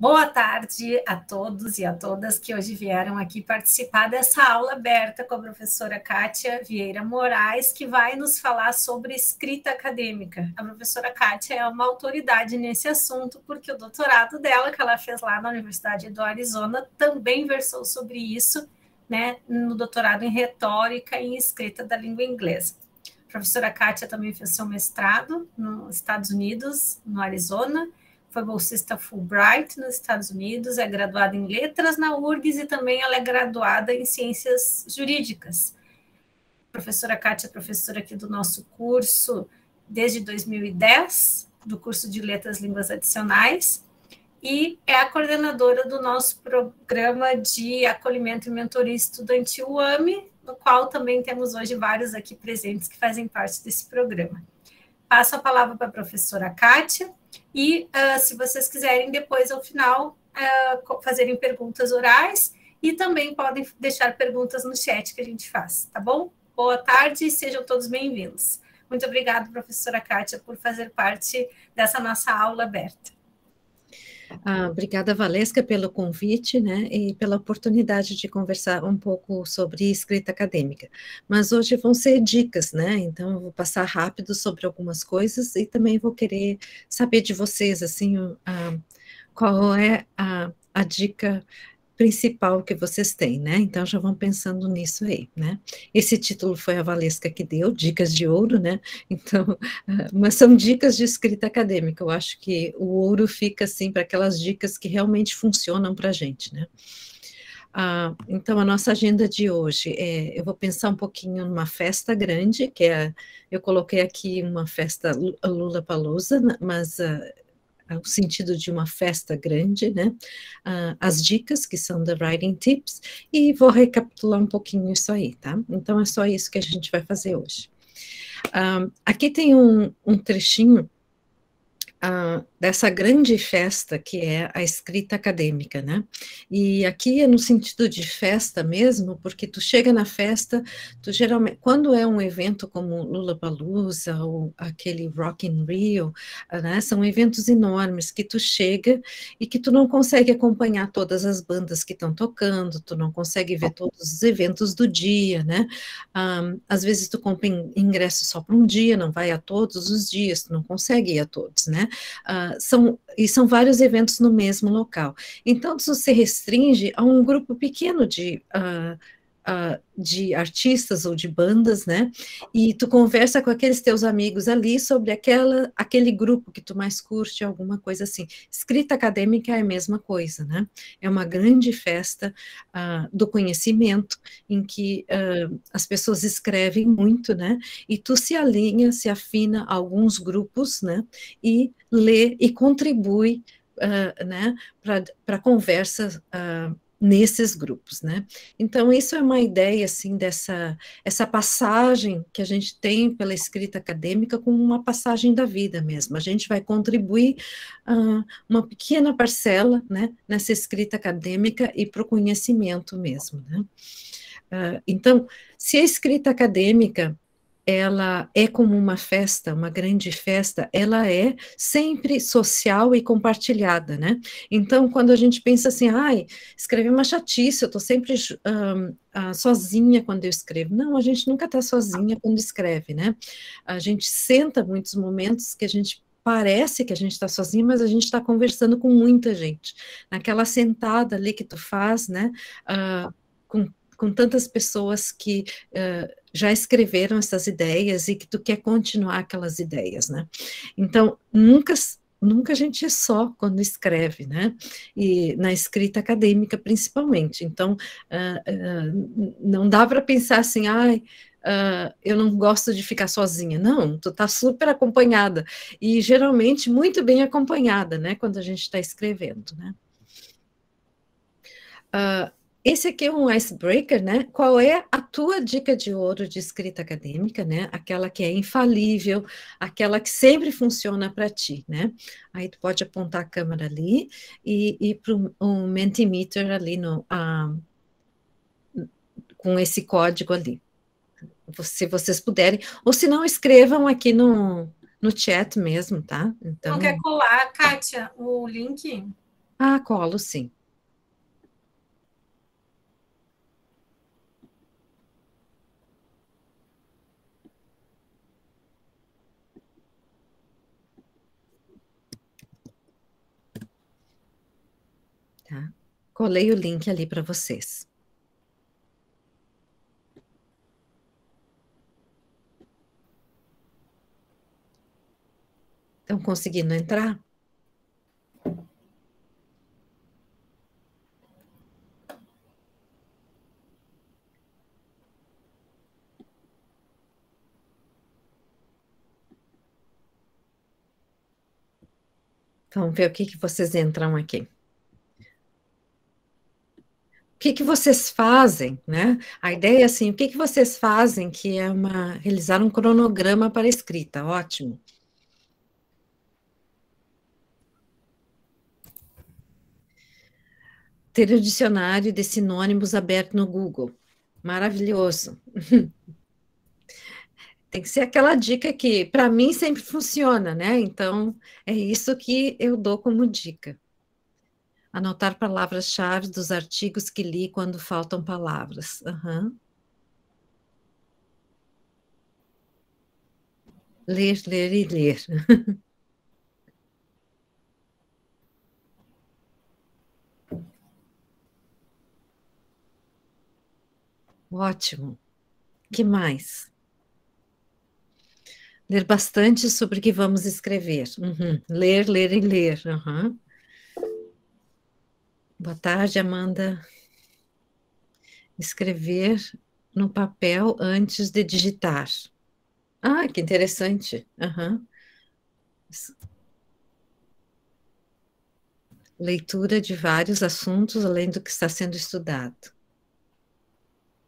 Boa tarde a todos e a todas que hoje vieram aqui participar dessa aula aberta com a professora Kátia Vieira Moraes, que vai nos falar sobre escrita acadêmica. A professora Kátia é uma autoridade nesse assunto, porque o doutorado dela, que ela fez lá na Universidade do Arizona, também versou sobre isso, né, no doutorado em retórica e em escrita da língua inglesa. A professora Kátia também fez seu mestrado nos Estados Unidos, no Arizona, foi bolsista Fulbright nos Estados Unidos, é graduada em letras na URGS e também ela é graduada em ciências jurídicas. A professora Kátia é professora aqui do nosso curso desde 2010, do curso de Letras e Línguas Adicionais, e é a coordenadora do nosso programa de acolhimento e mentoria estudantil UAMI, no qual também temos hoje vários aqui presentes que fazem parte desse programa. Passo a palavra para a professora Kátia e, uh, se vocês quiserem, depois, ao final, uh, fazerem perguntas orais e também podem deixar perguntas no chat que a gente faz, tá bom? Boa tarde e sejam todos bem-vindos. Muito obrigada, professora Kátia, por fazer parte dessa nossa aula aberta. Ah, obrigada, Valesca, pelo convite né, e pela oportunidade de conversar um pouco sobre escrita acadêmica. Mas hoje vão ser dicas, né? Então, eu vou passar rápido sobre algumas coisas e também vou querer saber de vocês, assim, ah, qual é a, a dica principal que vocês têm, né? Então já vão pensando nisso aí, né? Esse título foi a Valesca que deu, Dicas de Ouro, né? Então, mas são dicas de escrita acadêmica. Eu acho que o ouro fica assim para aquelas dicas que realmente funcionam para a gente, né? Ah, então, a nossa agenda de hoje é, eu vou pensar um pouquinho numa festa grande, que é, eu coloquei aqui uma festa Lula Palusa, mas uh, ah, o sentido de uma festa grande, né? Uh, as dicas que são da Writing Tips e vou recapitular um pouquinho isso aí, tá? Então é só isso que a gente vai fazer hoje. Uh, aqui tem um, um trechinho uh, dessa grande festa que é a escrita acadêmica, né? E aqui é no sentido de festa mesmo, porque tu chega na festa, tu geralmente, quando é um evento como Lula Palusa ou aquele Rock in Rio, né? São eventos enormes que tu chega e que tu não consegue acompanhar todas as bandas que estão tocando, tu não consegue ver todos os eventos do dia, né? Um, às vezes tu compra ingresso só para um dia, não vai a todos os dias, tu não consegue ir a todos, né? Um, são, e são vários eventos no mesmo local. Então, isso se restringe a um grupo pequeno de, uh, Uh, de artistas ou de bandas, né? E tu conversa com aqueles teus amigos ali sobre aquela, aquele grupo que tu mais curte, alguma coisa assim. Escrita acadêmica é a mesma coisa, né? É uma grande festa uh, do conhecimento em que uh, as pessoas escrevem muito, né? E tu se alinha, se afina a alguns grupos, né? E lê e contribui, né? Para a conversa nesses grupos, né? Então isso é uma ideia assim dessa essa passagem que a gente tem pela escrita acadêmica com uma passagem da vida mesmo. A gente vai contribuir uh, uma pequena parcela, né, nessa escrita acadêmica e para o conhecimento mesmo, né? Uh, então, se a escrita acadêmica ela é como uma festa, uma grande festa, ela é sempre social e compartilhada, né? Então, quando a gente pensa assim, ai, escrever é uma chatice, eu estou sempre um, uh, ah, sozinha quando eu escrevo. Não, a gente nunca está sozinha quando escreve, né? A gente senta muitos momentos que a gente parece que a gente está sozinho, mas a gente está conversando com muita gente. Naquela sentada ali que tu faz, né? Uh, com com tantas pessoas que uh, já escreveram essas ideias e que tu quer continuar aquelas ideias, né? Então, nunca nunca a gente é só quando escreve, né? E na escrita acadêmica, principalmente. Então, uh, uh, não dá para pensar assim, ai. Uh, eu não gosto de ficar sozinha. Não, tu tá super acompanhada. E geralmente muito bem acompanhada, né? Quando a gente está escrevendo, né? Esse aqui é um icebreaker, né? Qual é a tua dica de ouro de escrita acadêmica, né? Aquela que é infalível, aquela que sempre funciona para ti, né? Aí tu pode apontar a câmera ali e ir para um Mentimeter ali no, ah, com esse código ali. Se vocês puderem, ou se não, escrevam aqui no, no chat mesmo, tá? Então... Não quer colar, Kátia, o link? Ah, colo sim. Colei o link ali para vocês. Estão conseguindo entrar? Vamos ver o que, que vocês entram aqui que, que vocês fazem, né? A ideia é assim, o que, que vocês fazem, que é uma realizar um cronograma para escrita, ótimo. Ter o um dicionário de sinônimos aberto no Google. Maravilhoso. Tem que ser aquela dica que, para mim, sempre funciona, né? Então, é isso que eu dou como dica. Anotar palavras-chave dos artigos que li quando faltam palavras. Uhum. Ler, ler e ler. Ótimo. que mais? Ler bastante sobre o que vamos escrever. Uhum. Ler, ler e ler. Uhum. Boa tarde, Amanda. Escrever no papel antes de digitar. Ah, que interessante. Uhum. Leitura de vários assuntos além do que está sendo estudado.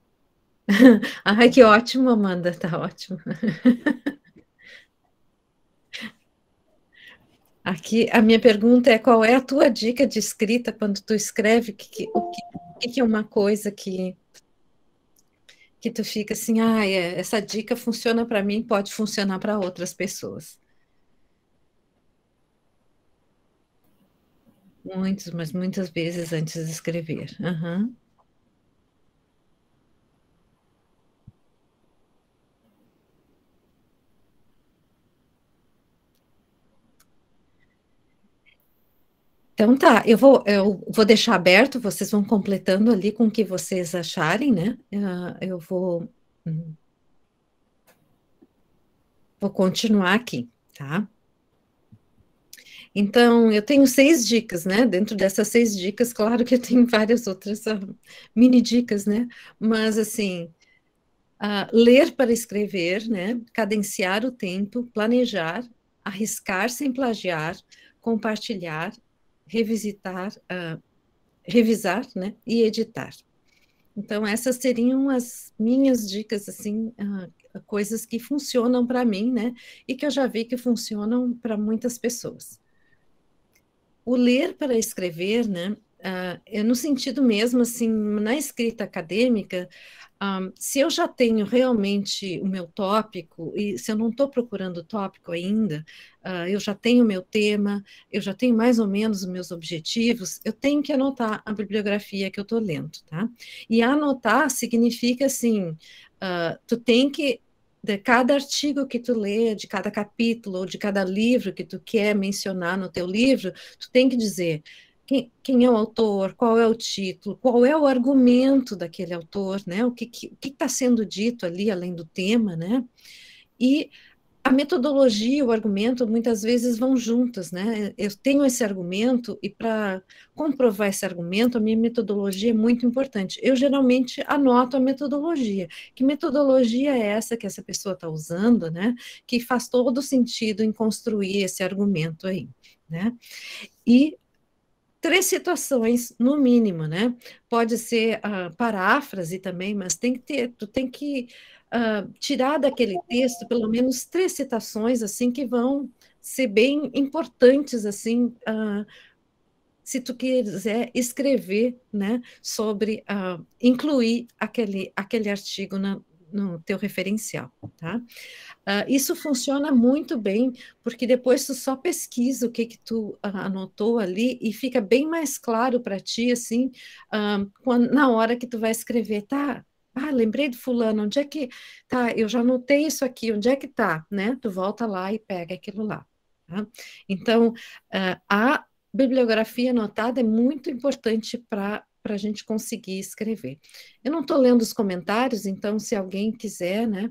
Ai, que ótimo, Amanda, tá ótimo. Aqui a minha pergunta é qual é a tua dica de escrita quando tu escreve que, o que, que, que é uma coisa que que tu fica assim, ah, é, essa dica funciona para mim, pode funcionar para outras pessoas. Muitas, mas muitas vezes antes de escrever. Uhum. Então tá, eu vou, eu vou deixar aberto, vocês vão completando ali com o que vocês acharem, né? Ah, eu vou, hum, vou continuar aqui, tá? Então, eu tenho seis dicas, né? Dentro dessas seis dicas, claro que eu tenho várias outras mini dicas, né? Mas, assim, uh, ler para escrever, né? Cadenciar o tempo, planejar, arriscar sem plagiar, compartilhar, revisitar, uh, revisar né, e editar. Então, essas seriam as minhas dicas, assim, uh, coisas que funcionam para mim, né? E que eu já vi que funcionam para muitas pessoas. O ler para escrever, né? Uh, é no sentido mesmo, assim, na escrita acadêmica, um, se eu já tenho realmente o meu tópico, e se eu não estou procurando tópico ainda, uh, eu já tenho o meu tema, eu já tenho mais ou menos os meus objetivos, eu tenho que anotar a bibliografia que eu estou lendo, tá? E anotar significa, assim, uh, tu tem que de cada artigo que tu lê, de cada capítulo, ou de cada livro que tu quer mencionar no teu livro, tu tem que dizer, quem, quem, é o autor, qual é o título, qual é o argumento daquele autor, né? o que está sendo dito ali, além do tema, né? E a metodologia e o argumento muitas vezes vão juntas, né? Eu tenho esse argumento e para comprovar esse argumento, a minha metodologia é muito importante. Eu geralmente anoto a metodologia. Que metodologia é essa que essa pessoa está usando, né? Que faz todo sentido em construir esse argumento aí, né? E três situações, no mínimo, né? Pode ser uh, paráfrase também, mas tem que ter, tu tem que uh, tirar daquele texto pelo menos três citações, assim, que vão ser bem importantes, assim, uh, se tu quiser escrever, né, sobre incluir aquele, aquele artigo na, no teu referencial, tá? Uh, isso funciona muito bem, porque depois tu só pesquisa o que que tu uh, anotou ali e fica bem mais claro para ti, assim, uh, ah, quando, na hora que tu vai escrever, tá? Ah, lembrei do fulano, onde é que... Tá, eu já anotei isso aqui, onde é que tá, né? Tu volta lá e pega aquilo lá, tá? Então, a bibliografia anotada é muito importante para para a gente conseguir escrever. Eu não estou lendo os comentários, então se alguém quiser, né,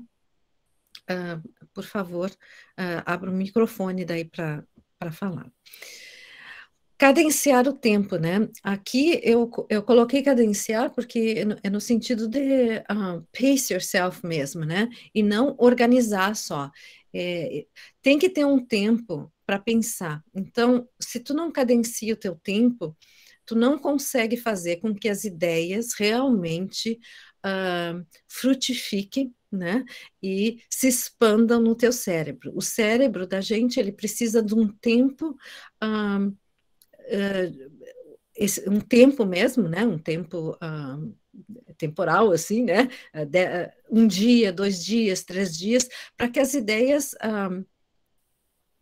uh, por favor, uh, abra o microfone daí para falar. Cadenciar o tempo, né? Aqui eu, eu coloquei cadenciar porque é no, sentido de uh, pace yourself mesmo, né? E não organizar só. É, tem que ter um tempo para pensar. Então, se tu não cadencia o teu tempo, tu não consegue fazer com que as ideias realmente uh, frutifiquem né? E se expandam no teu cérebro. O cérebro da gente ele precisa de um tempo, uh, uh, esse, um tempo mesmo, né? Um tempo uh, temporal assim, né? De, um dia, dois dias, três dias, para que as ideias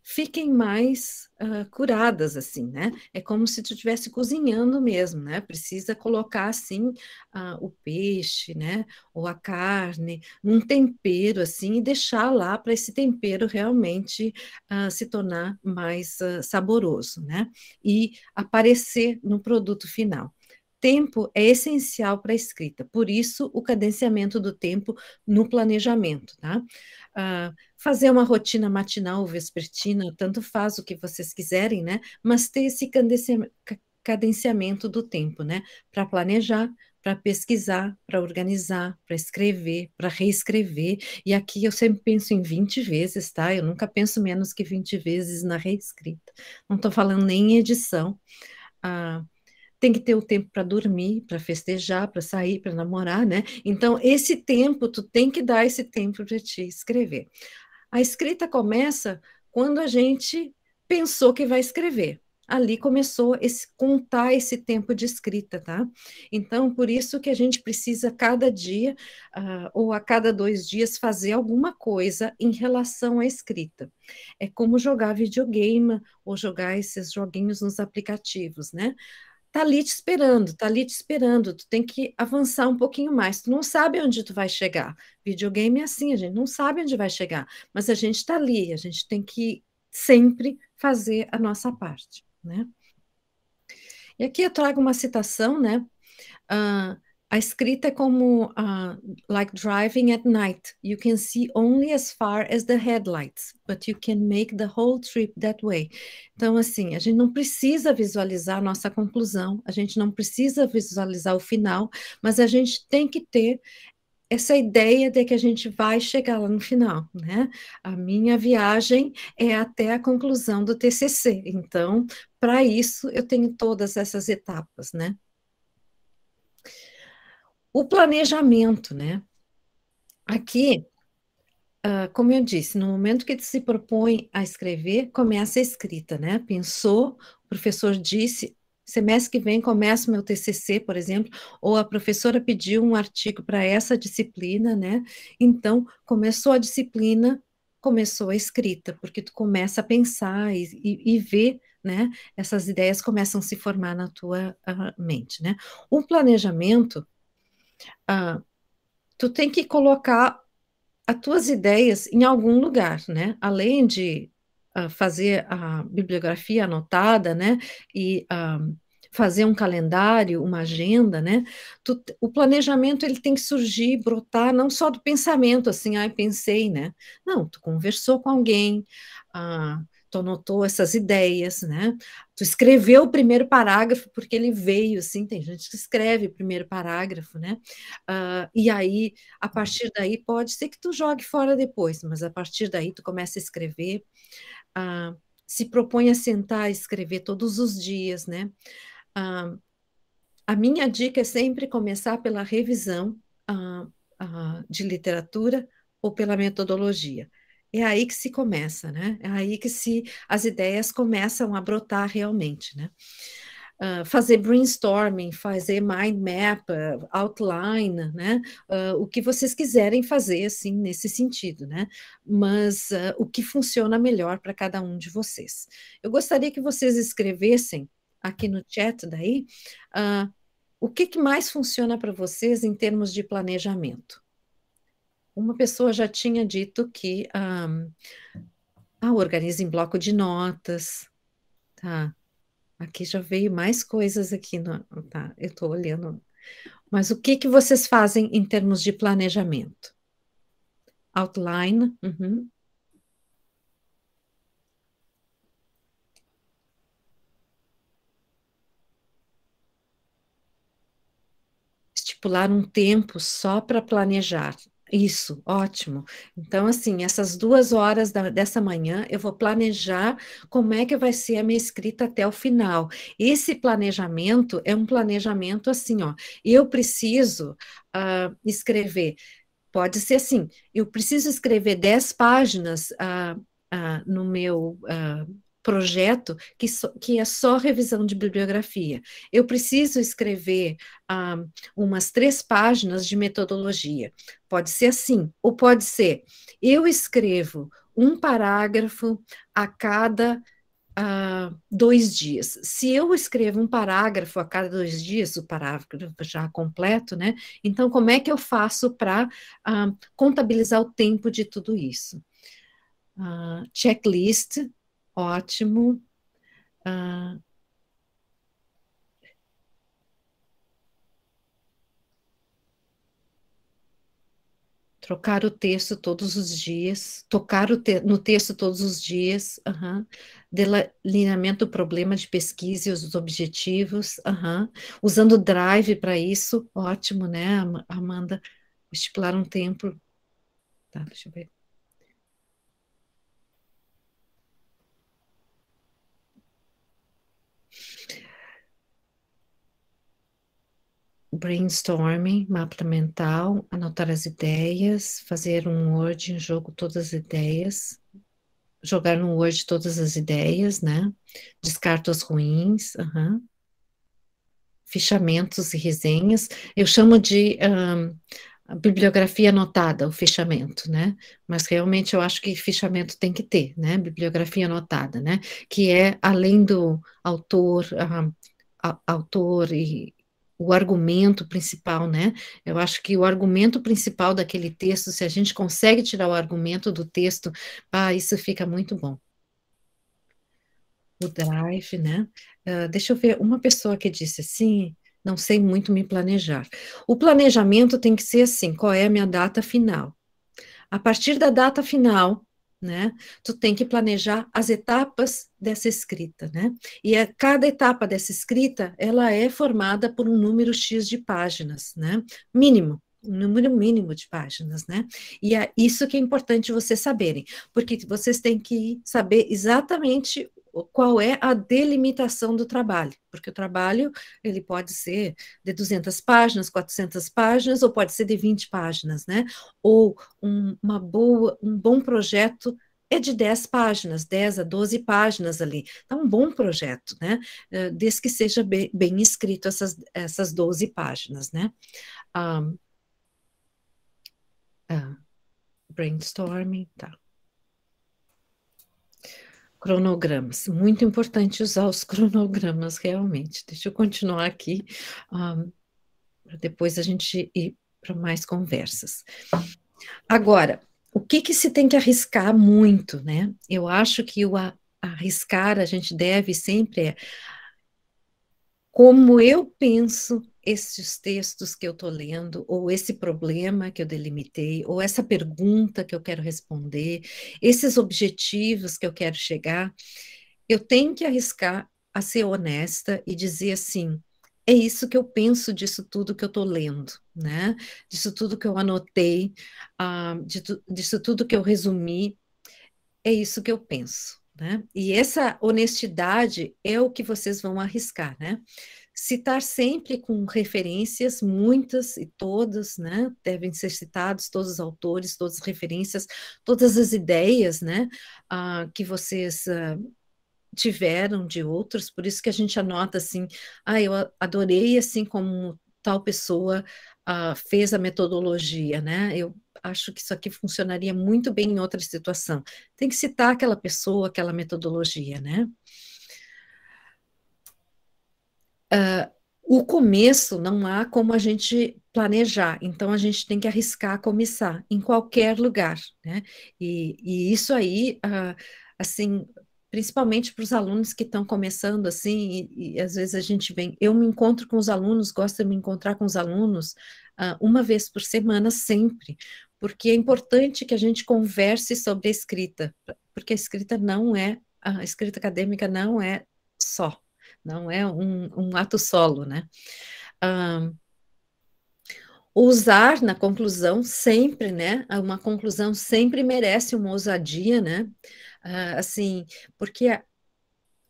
fiquem mais uh, curadas, assim, né? É como se tu estivesse cozinhando mesmo, né? Precisa colocar, assim, uh, o peixe, né? Ou a carne, num tempero, assim, e deixar lá para esse tempero realmente uh, se tornar mais saboroso, né? E aparecer no produto final. Tempo é essencial para a escrita, por isso o cadenciamento do tempo no planejamento, tá? uh, fazer uma rotina matinal ou vespertina, tanto faz o que vocês quiserem, né? Mas ter esse cadenciamento do tempo, né? Para planejar, para pesquisar, para organizar, para escrever, para reescrever. E aqui eu sempre penso em 20 vezes, tá? Eu nunca penso menos que 20 vezes na reescrita. Não estou falando nem em edição. Ah, tem que ter o tempo para dormir, para festejar, para sair, para namorar, né? Então, esse tempo, tu tem que dar esse tempo para te escrever. A escrita começa quando a gente pensou que vai escrever. Ali começou esse contar esse tempo de escrita, tá? Então, por isso que a gente precisa cada dia uh, ou a cada dois dias fazer alguma coisa em relação à escrita. É como jogar videogame ou jogar esses joguinhos nos aplicativos, né? tá ali te esperando, tá ali te esperando, tu tem que avançar um pouquinho mais, tu não sabe onde tu vai chegar. Videogame é assim, a gente não sabe onde vai chegar, mas a gente tá ali, a gente tem que sempre fazer a nossa parte, né? E aqui eu trago uma citação, né? Uh, a escrita é como uh, like driving at night. You can see only as far as the headlights, but you can make the whole trip that way. Então, assim, a gente não precisa visualizar a nossa conclusão, a gente não precisa visualizar o final, mas a gente tem que ter essa ideia de que a gente vai chegar lá no final, né? A minha viagem é até a conclusão do TCC. Então, para isso, eu tenho todas essas etapas, né? O planejamento, né? Aqui, ah, como eu disse, no momento que se propõe a escrever, começa a escrita, né? Pensou, o professor disse, semestre que vem começa o meu TCC, por exemplo, ou a professora pediu um artigo para essa disciplina, né? Então, começou a disciplina, começou a escrita, porque tu começa a pensar e, e, e ver, né? Essas ideias começam a se formar na tua ah, mente, né? O planejamento ah, tu tem que colocar as tuas ideias em algum lugar, né? Além de ah, fazer a bibliografia anotada, né? E ah, fazer um calendário, uma agenda, né? Tu, o planejamento ele tem que surgir, brotar, não só do pensamento, assim, ai, ah, pensei, né? Não, tu conversou com alguém, ah, tu anotou essas ideias, né? Tu escreveu o primeiro parágrafo porque ele veio, assim, tem gente que escreve o primeiro parágrafo, né? Uh, e aí, a partir daí, pode ser que tu jogue fora depois, mas a partir daí tu começa a escrever, uh, se propõe a sentar e escrever todos os dias, né? Uh, a minha dica é sempre começar pela revisão de literatura ou pela metodologia é aí que se começa, né? É aí que se as ideias começam a brotar realmente, né? Uh, fazer brainstorming, fazer mind map, uh, outline, né? Uh, o que vocês quiserem fazer, assim, nesse sentido, né? Mas o que funciona melhor para cada um de vocês. Eu gostaria que vocês escrevessem aqui no chat daí o que, que mais funciona para vocês em termos de planejamento uma pessoa já tinha dito que um, ah, ah, organiza em bloco de notas, tá? Aqui já veio mais coisas aqui, no, tá? Eu estou olhando. Mas o que que vocês fazem em termos de planejamento? Outline. Uhum. estipular um tempo só para planejar. Isso, ótimo. Então, assim, essas duas horas da, dessa manhã eu vou planejar como é que vai ser a minha escrita até o final. Esse planejamento é um planejamento assim, ó. Eu preciso uh, escrever. Pode ser assim, eu preciso escrever 10 páginas uh, uh, no meu projeto que, so, que é só revisão de bibliografia. Eu preciso escrever ah, umas três páginas de metodologia. Pode ser assim, ou pode ser eu escrevo um parágrafo a cada ah, dois dias. Se eu escrevo um parágrafo a cada dois dias, o parágrafo já completo, né? Então, como é que eu faço para ah, contabilizar o tempo de tudo isso? Uh, checklist, Ótimo. Ah, trocar o texto todos os dias, tocar te no texto todos os dias, uhum. delineamento do problema de pesquisa e os objetivos, uhum. usando Drive para isso, ótimo, né, Amanda? Estipular um tempo. Tá, deixa eu ver. brainstorming, mapa mental, anotar as ideias, fazer um Word, um jogo, todas as ideias, jogar no Word todas as ideias, né? Descarto as ruins, fichamentos e resenhas. Eu chamo de um, bibliografia anotada, o fichamento, né? Mas realmente eu acho que fichamento tem que ter, né? Bibliografia anotada, né? Que é além do autor. Um, autor e, o argumento principal, né? Eu acho que o argumento principal daquele texto, se a gente consegue tirar o argumento do texto, ah, isso fica muito bom. O drive, né? Uh, deixa eu ver, uma pessoa que disse assim, não sei muito me planejar. O planejamento tem que ser assim: qual é a minha data final? A partir da data final, né? Tu tem que planejar as etapas dessa escrita, né? E a, é, cada etapa dessa escrita, ela é formada por um número X de páginas, né? Mínimo, um número mínimo de páginas, né? E é isso que é importante vocês saberem, porque vocês têm que saber exatamente qual é a delimitação do trabalho, porque o trabalho ele pode ser de 200 páginas, 400 páginas, ou pode ser de 20 páginas, né? Ou um, uma boa, um bom projeto é de 10 páginas, 10 a 12 páginas ali. Então, um bom projeto, né? Eh, desde que seja bem, bem escrito essas, essas 12 páginas, né? Um, uh, ah, ah, brainstorming, tá cronogramas. Muito importante usar os cronogramas realmente. Deixa eu continuar aqui, um, para depois a gente ir para mais conversas. Agora, o que, que se tem que arriscar muito, né? Eu acho que o a, arriscar a gente deve sempre é como eu penso esses textos que eu estou lendo, ou esse problema que eu delimitei, ou essa pergunta que eu quero responder, esses objetivos que eu quero chegar, eu tenho que arriscar a ser honesta e dizer assim: é isso que eu penso disso tudo que eu estou lendo, né? Disso tudo que eu anotei, uh, ah, de, disso tudo que eu resumi, é isso que eu penso. Né? E essa honestidade é o que vocês vão arriscar, né? citar sempre com referências, muitas e todas, né? Devem ser citados todos os autores, todas as referências, todas as ideias, né? Ah, que vocês ah, tiveram de outros, por isso que a gente anota assim, ah, eu adorei assim como tal pessoa ah, fez a metodologia, né? Eu acho que isso aqui funcionaria muito bem em outra situação. Tem que citar aquela pessoa, aquela metodologia, né? Uh, o começo não há como a gente planejar, então a gente tem que arriscar começar em qualquer lugar, né? E, e isso aí, uh, assim, principalmente para os alunos que estão começando assim, e, e, às vezes a gente vem, eu me encontro com os alunos, gosto de me encontrar com os alunos uh, uma vez por semana sempre, porque é importante que a gente converse sobre a escrita, porque a escrita não é, a escrita acadêmica não é só, não é um, um ato solo, né? Ah, ousar na conclusão sempre, né? Uma conclusão sempre merece uma ousadia, né? Ah, assim, porque a,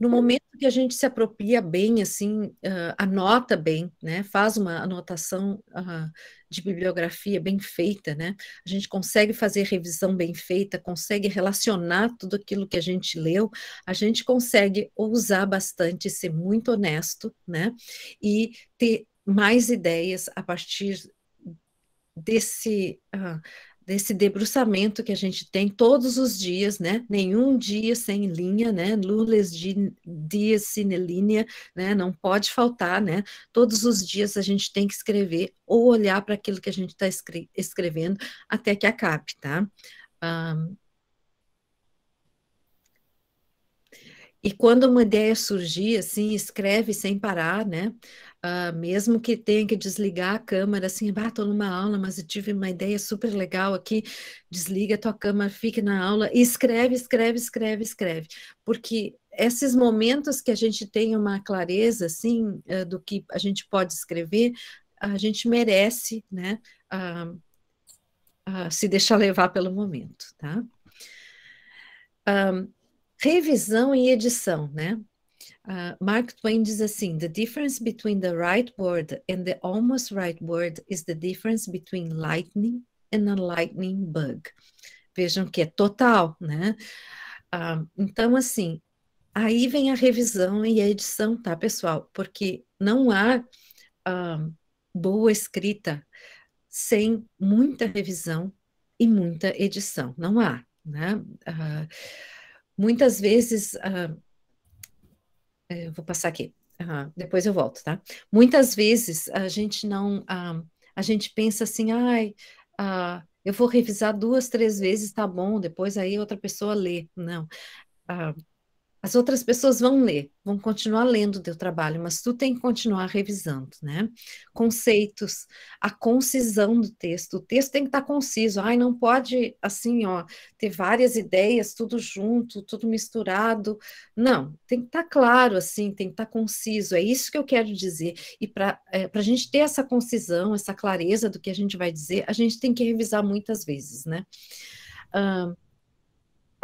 no momento que a gente se apropria bem, assim, uh, anota bem, né? Faz uma anotação uh, de bibliografia bem feita, né? A gente consegue fazer revisão bem feita, consegue relacionar tudo aquilo que a gente leu, a gente consegue ousar bastante, ser muito honesto, né? E ter mais ideias a partir desse uh, desse debruçamento que a gente tem todos os dias, né? Nenhum dia sem linha, né? Lules dias sine linha, né? Não pode faltar, né? Todos os dias a gente tem que escrever ou olhar para aquilo que a gente está escrevendo até que acabe, tá? Um, E quando uma ideia surgir, assim, escreve sem parar, né? Uh, mesmo que tenha que desligar a câmera, assim, ah, numa aula, mas eu tive uma ideia super legal aqui, desliga a tua câmera, fique na aula, e escreve, escreve, escreve, escreve. Porque esses momentos que a gente tem uma clareza, assim, uh, do que a gente pode escrever, a gente merece, né, uh, se deixar levar pelo momento, tá? Um, Revisão e edição, né? Uh, Mark Twain diz assim: The difference between the right word and the almost right word is the difference between lightning and a lightning bug. Vejam que é total, né? Uh, então, assim, aí vem a revisão e a edição, tá, pessoal? Porque não há uh, boa escrita sem muita revisão e muita edição, não há, né? Muitas vezes. Ah, é, eu vou passar aqui. depois eu volto, tá? Muitas vezes a gente não, ah, a gente pensa assim, ai, ah, eu vou revisar duas, três vezes, tá bom, depois aí outra pessoa lê. Não, ah, as outras pessoas vão ler, vão continuar lendo o teu trabalho, mas tu tem que continuar revisando, né? Conceitos, a concisão do texto, o texto tem que estar conciso, ai, não pode, assim, ó, ter várias ideias, tudo junto, tudo misturado, não, tem que estar claro, assim, tem que estar conciso, é isso que eu quero dizer, e para é, a gente ter essa concisão, essa clareza do que a gente vai dizer, a gente tem que revisar muitas vezes, né? Uh,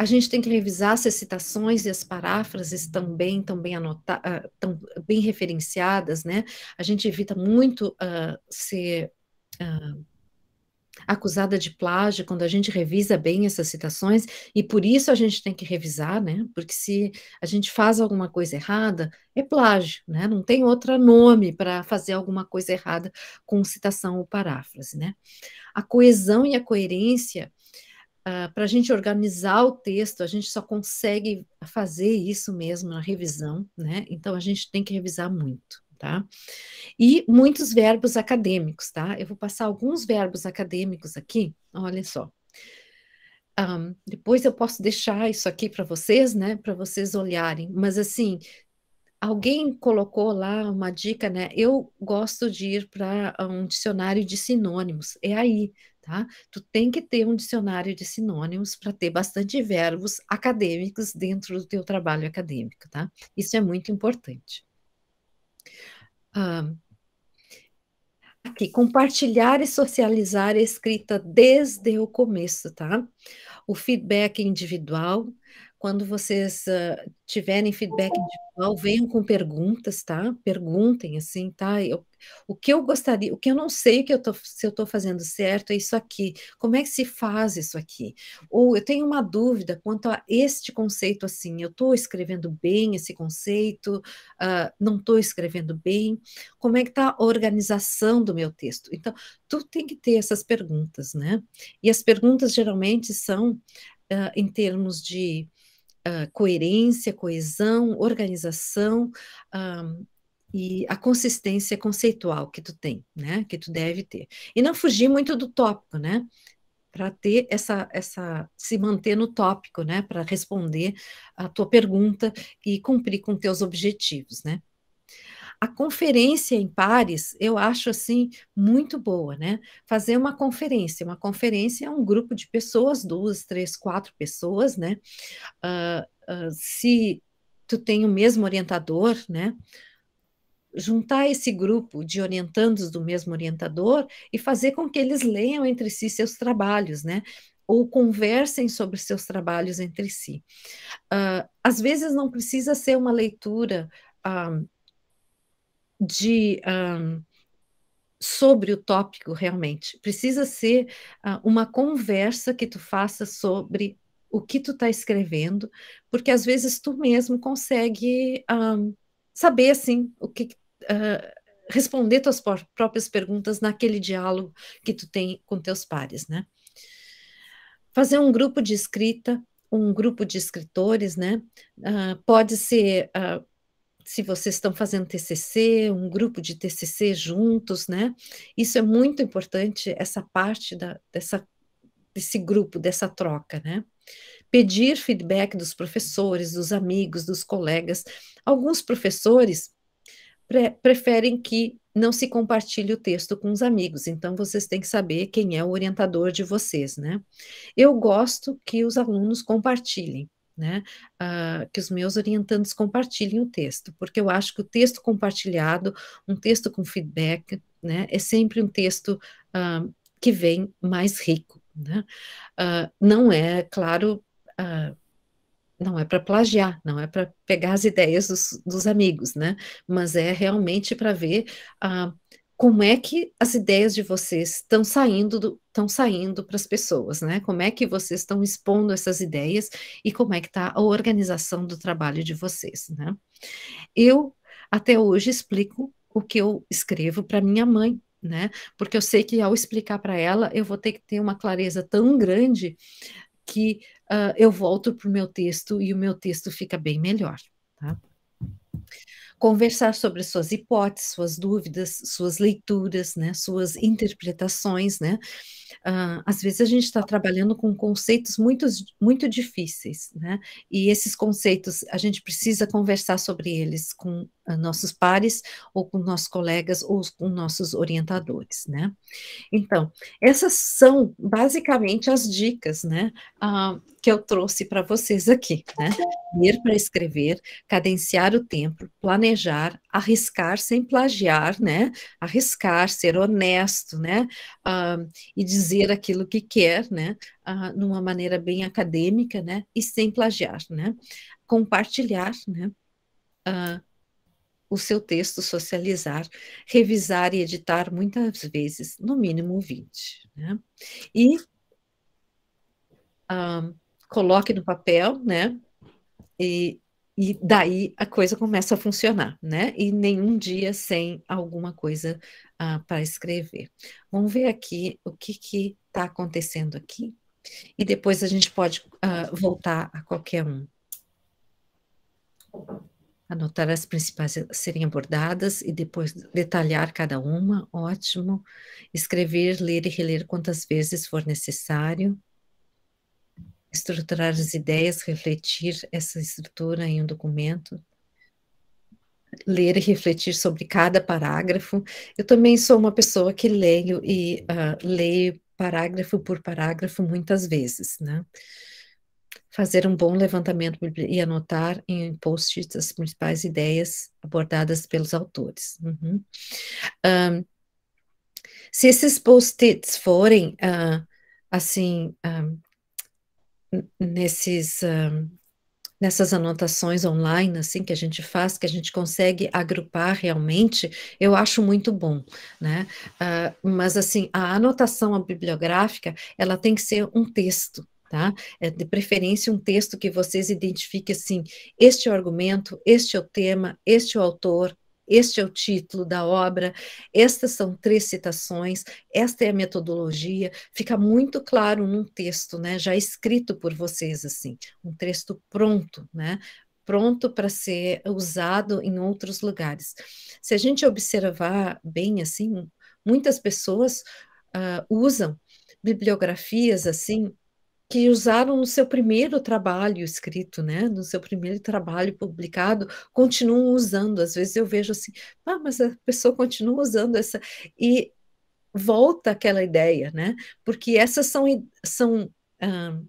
a gente tem que revisar se as citações e as paráfrases estão bem, estão bem, anotadas, ah, tão bem referenciadas, né? A gente evita muito uh, ser uh, acusada de plágio quando a gente revisa bem essas citações, e por isso a gente tem que revisar, né? Porque se a gente faz alguma coisa errada, é plágio, né? Não tem outro nome para fazer alguma coisa errada com citação ou paráfrase, né? A coesão e a coerência ah, para a gente organizar o texto, a gente só consegue fazer isso mesmo na revisão, né? Então a gente tem que revisar muito, tá? E muitos verbos acadêmicos, tá? Eu vou passar alguns verbos acadêmicos aqui, olha só. Um, ah, depois eu posso deixar isso aqui para vocês, né? Para vocês olharem, mas assim. Alguém colocou lá uma dica, né? Eu gosto de ir para ah, um dicionário de sinônimos. É aí, tá? Tu tem que ter um dicionário de sinônimos para ter bastante verbos acadêmicos dentro do teu trabalho acadêmico, tá? Isso é muito importante. Ah, aqui, compartilhar e socializar a escrita desde o começo, tá? O feedback é individual, quando vocês uh, tiverem feedback individual, venham com perguntas, tá? Perguntem assim, tá? Eu, o que eu gostaria, o que eu não sei que eu tô, se eu estou fazendo certo é isso aqui. Como é que se faz isso aqui? Ou eu tenho uma dúvida quanto a este conceito assim. Eu estou escrevendo bem esse conceito? Uh, não estou escrevendo bem? Como é que está a organização do meu texto? Então, tu tem que ter essas perguntas, né? E as perguntas geralmente são uh, em termos de ah, coerência, coesão, organização ah, e a consistência conceitual que tu tem, né? Que tu deve ter. E não fugir muito do tópico, né? Para ter essa, essa, se manter no tópico, né? Para responder a tua pergunta e cumprir com teus objetivos, né? A conferência em pares, eu acho assim muito boa, né? Fazer uma conferência, uma conferência é um grupo de pessoas, duas, três, quatro pessoas, né? Uh, uh, se tu tem o mesmo orientador, né? juntar esse grupo de orientandos do mesmo orientador e fazer com que eles leiam entre si seus trabalhos, né? Ou conversem sobre seus trabalhos entre si. Uh, às vezes não precisa ser uma leitura uh, de um, sobre o tópico realmente. Precisa ser uh, uma conversa que tu faça sobre o que tu está escrevendo, porque às vezes tu mesmo consegue um, saber assim o que uh, responder tuas próprias perguntas naquele diálogo que tu tem com teus pares, né? Fazer um grupo de escrita, um grupo de escritores, né? Uh, pode ser uh, se vocês estão fazendo TCC, um grupo de TCC juntos, né? Isso é muito importante, essa parte da, dessa, desse grupo, dessa troca, né? Pedir feedback dos professores, dos amigos, dos colegas. Alguns professores pre preferem que não se compartilhe o texto com os amigos, então vocês têm que saber quem é o orientador de vocês, né? Eu gosto que os alunos compartilhem né? Uh, que os meus orientandos compartilhem o texto, porque eu acho que o texto compartilhado, um texto com feedback, né, é sempre um texto uh, que vem mais rico, né? Uh, não é, claro, não é para plagiar, não é para pegar as ideias dos, dos, amigos, né? Mas é realmente para ver como é que as ideias de vocês estão saindo estão saindo para as pessoas, né? Como é que vocês estão expondo essas ideias e como é que está a organização do trabalho de vocês, né? Eu até hoje explico o que eu escrevo para minha mãe, né? Porque eu sei que ao explicar para ela eu vou ter que ter uma clareza tão grande que uh, eu volto para o meu texto e o meu texto fica bem melhor, tá? conversar sobre suas hipóteses, suas dúvidas, suas leituras, né, suas interpretações, né, uh, às vezes a gente está trabalhando com conceitos muito, muito difíceis, né? E esses conceitos a gente precisa conversar sobre eles com ah, nossos pares, ou com nossos colegas, ou com nossos orientadores, né? Então, essas são basicamente as dicas, né? Uh, que eu trouxe para vocês aqui, né? Ler para escrever, cadenciar o tempo, planejar, arriscar sem plagiar, né? Arriscar, ser honesto, né? Uh, e dizer dizer aquilo que quer, né, ah, numa maneira bem acadêmica, né, e sem plagiar, né, compartilhar, né, ah, o seu texto, socializar, revisar e editar muitas vezes, no mínimo 20, né, e ah, coloque no papel, né, e e daí a coisa começa a funcionar, né? E nenhum dia sem alguma coisa ah, para escrever. Vamos ver aqui o que está acontecendo aqui. E depois a gente pode ah, voltar a qualquer um. Anotar as principais a serem abordadas e depois detalhar cada uma. Ótimo. Escrever, ler e reler quantas vezes for necessário estruturar as ideias, refletir essa estrutura em um documento, ler e refletir sobre cada parágrafo. Eu também sou uma pessoa que leio e uh, leio parágrafo por parágrafo muitas vezes, né? Fazer um bom levantamento e anotar em post-its as principais ideias abordadas pelos autores. Uhum. Um, se esses post-its forem, uh, assim, um, ah, nesses uh, nessas anotações online assim que a gente faz, que a gente consegue agrupar realmente, eu acho muito bom, né? Uh, mas assim, a anotação bibliográfica, ela tem que ser um texto, tá? É de preferência um texto que vocês identifiquem assim, este é o argumento, este é o tema, este é o autor, este é o título da obra, estas são três citações, esta é a metodologia. Fica muito claro num texto, né, já escrito por vocês assim, um texto pronto, né, pronto para ser usado em outros lugares. Se a gente observar bem assim, muitas pessoas uh, usam bibliografias assim que usaram no seu primeiro trabalho escrito, né, no seu primeiro trabalho publicado, continuam usando. Às vezes eu vejo assim, ah, mas a pessoa continua usando essa e volta aquela ideia, né? Porque essas são são ah,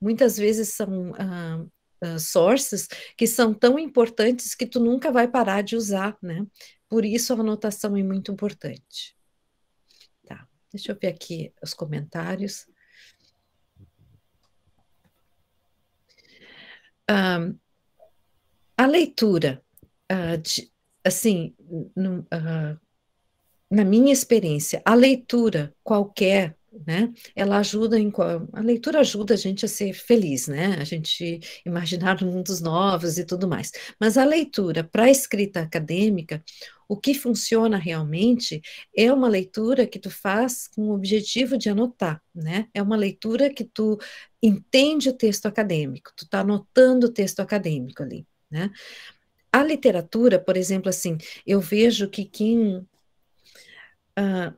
muitas vezes são ah, Uh, sources que são tão importantes que tu nunca vai parar de usar, né? Por isso a anotação é muito importante. Tá, deixa eu ver aqui os comentários. a leitura, uh, de, assim, no, uh, ah, na minha experiência, a leitura qualquer né? Ela ajuda em a leitura ajuda a gente a ser feliz, né? A gente imaginar mundos novos e tudo mais. Mas a leitura para a escrita acadêmica, o que funciona realmente é uma leitura que tu faz com o objetivo de anotar, né? É uma leitura que tu entende o texto acadêmico, tu está anotando o texto acadêmico ali, né? A literatura, por exemplo, assim, eu vejo que quem uh,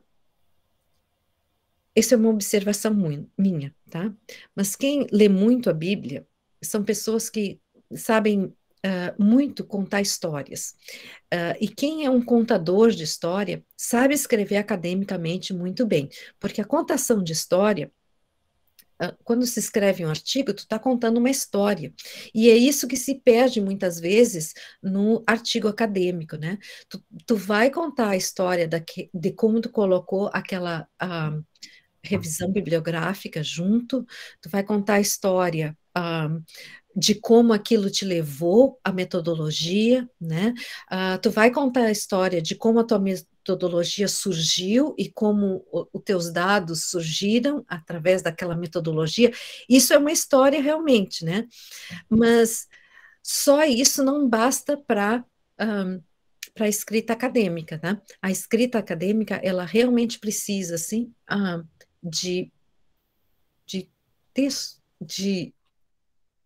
isso é uma observação minha, tá? Mas quem lê muito a Bíblia são pessoas que sabem uh, muito contar histórias. Uh, e quem é um contador de história sabe escrever academicamente muito bem, porque a contação de história ah, quando se escreve um artigo, tu está contando uma história. E é isso que se perde muitas vezes no artigo acadêmico, né? Tu, tu vai contar a história de como tu colocou aquela, revisão bibliográfica junto, tu vai contar a história de como aquilo te levou à metodologia, né? Ah, tu vai contar a história de como a tua metodologia surgiu e como os teus dados surgiram através daquela metodologia. Isso é uma história realmente, né? Mas só isso não basta para um, para a escrita acadêmica, né? A escrita acadêmica ela realmente precisa, assim, uh, de, de, texto, de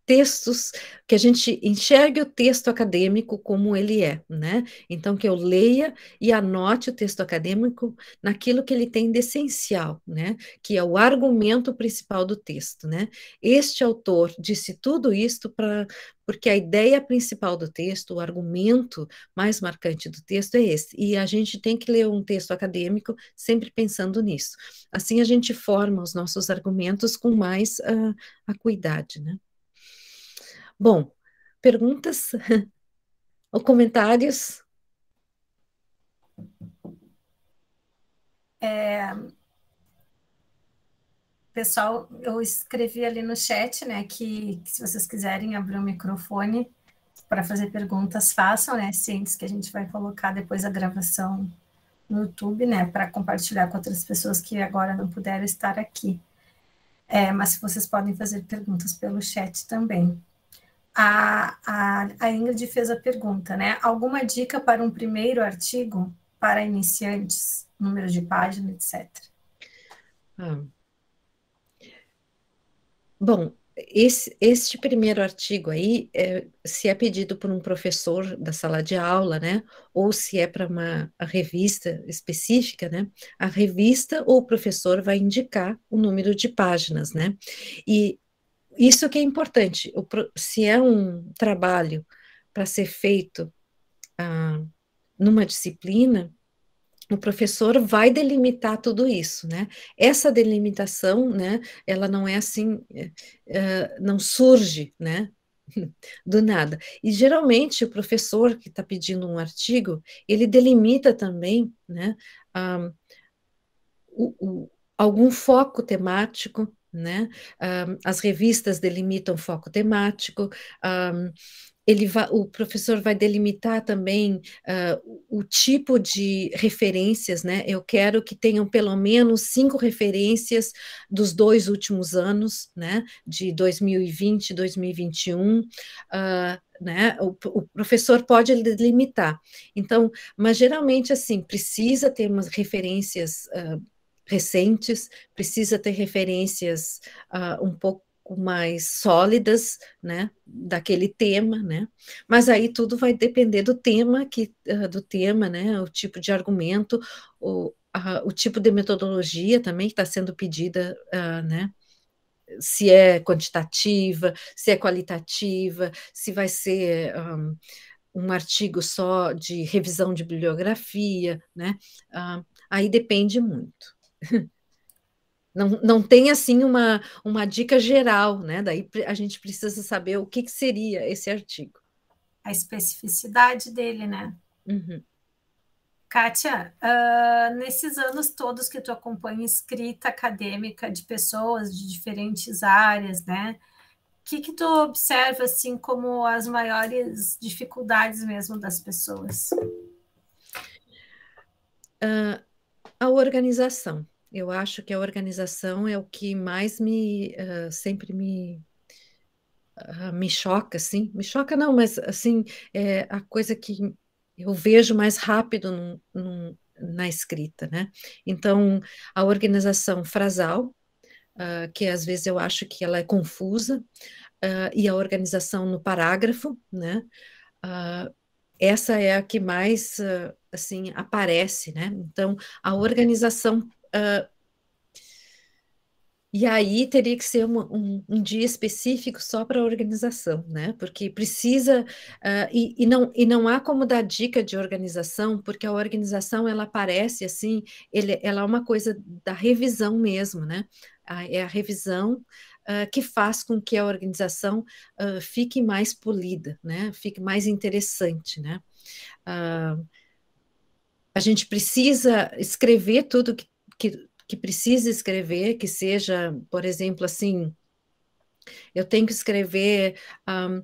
textos, que a gente enxergue o texto acadêmico como ele é, né? Então, que eu leia e anote o texto acadêmico naquilo que ele tem de essencial, né? Que é o argumento principal do texto, né? Este autor disse tudo isto para porque a ideia principal do texto, o argumento mais marcante do texto é esse. E a gente tem que ler um texto acadêmico sempre pensando nisso. Assim a gente forma os nossos argumentos com mais uh, acuidade, né? Bom, perguntas ou comentários? É, pessoal, eu escrevi ali no chat, né, que, que se vocês quiserem abrir o microfone para fazer perguntas, façam, né, cientes que a gente vai colocar depois a gravação no YouTube, né, para compartilhar com outras pessoas que agora não puderam estar aqui. É, mas vocês podem fazer perguntas pelo chat também a, a, a Ingrid fez a pergunta, né? Alguma dica para um primeiro artigo para iniciantes, número de página, etc. Ah. Bom, esse, este primeiro artigo aí, é, se é pedido por um professor da sala de aula, né, ou se é para uma revista específica, né, a revista ou o professor vai indicar o número de páginas, né, e isso que é importante. O, se é um trabalho para ser feito ah, numa disciplina, o professor vai delimitar tudo isso, né? Essa delimitação, né? Ela não é assim, eh, eh, não surge, né? Do nada. E geralmente o professor que está pedindo um artigo, ele delimita também, né? Ah, o, o, algum foco temático, né? Um, as revistas delimitam foco temático, um, ele o professor vai delimitar também uh, o tipo de referências, né? Eu quero que tenham pelo menos cinco referências dos dois últimos anos, né? De 2020 e 2021. Uh, ah, né? O, o, professor pode delimitar. Então, mas geralmente assim precisa ter umas referências uh, recentes, precisa ter referências uh, um pouco mais sólidas, né, daquele tema, né, mas aí tudo vai depender do tema, que, uh, do tema, né, o tipo de argumento, o, uh, o tipo de metodologia também que está sendo pedida, ah, né, se é quantitativa, se é qualitativa, se vai ser um, um artigo só de revisão de bibliografia, né, aí depende muito. Não, não tem assim uma, uma dica geral, né? Daí a gente precisa saber o que, que seria esse artigo. A especificidade dele, né? Uhum. Kátia, uh, nesses anos todos que tu acompanha escrita acadêmica de pessoas de diferentes áreas, né? O que, que tu observa assim como as maiores dificuldades mesmo das pessoas? Uh, a organização. Eu acho que a organização é o que mais me uh, sempre me uh, me choca, assim. Me choca não, mas assim é a coisa que eu vejo mais rápido num, num, na escrita, né? Então a organização frasal, uh, que às vezes eu acho que ela é confusa, ah, e a organização no parágrafo, né? essa é a que mais ah, assim aparece, né? Então a uhum. organização uh, e aí teria que ser um, um, um dia específico só para a organização, né? Porque precisa uh, e, e, não e não há como dar dica de organização, porque a organização ela aparece assim, ele, ela é uma coisa da revisão mesmo, né? é a revisão uh, que faz com que a organização uh, fique mais polida, né? Fique mais interessante, né? Uh, a gente precisa escrever tudo que, que, que precisa escrever, que seja, por exemplo, assim, eu tenho que escrever. Um,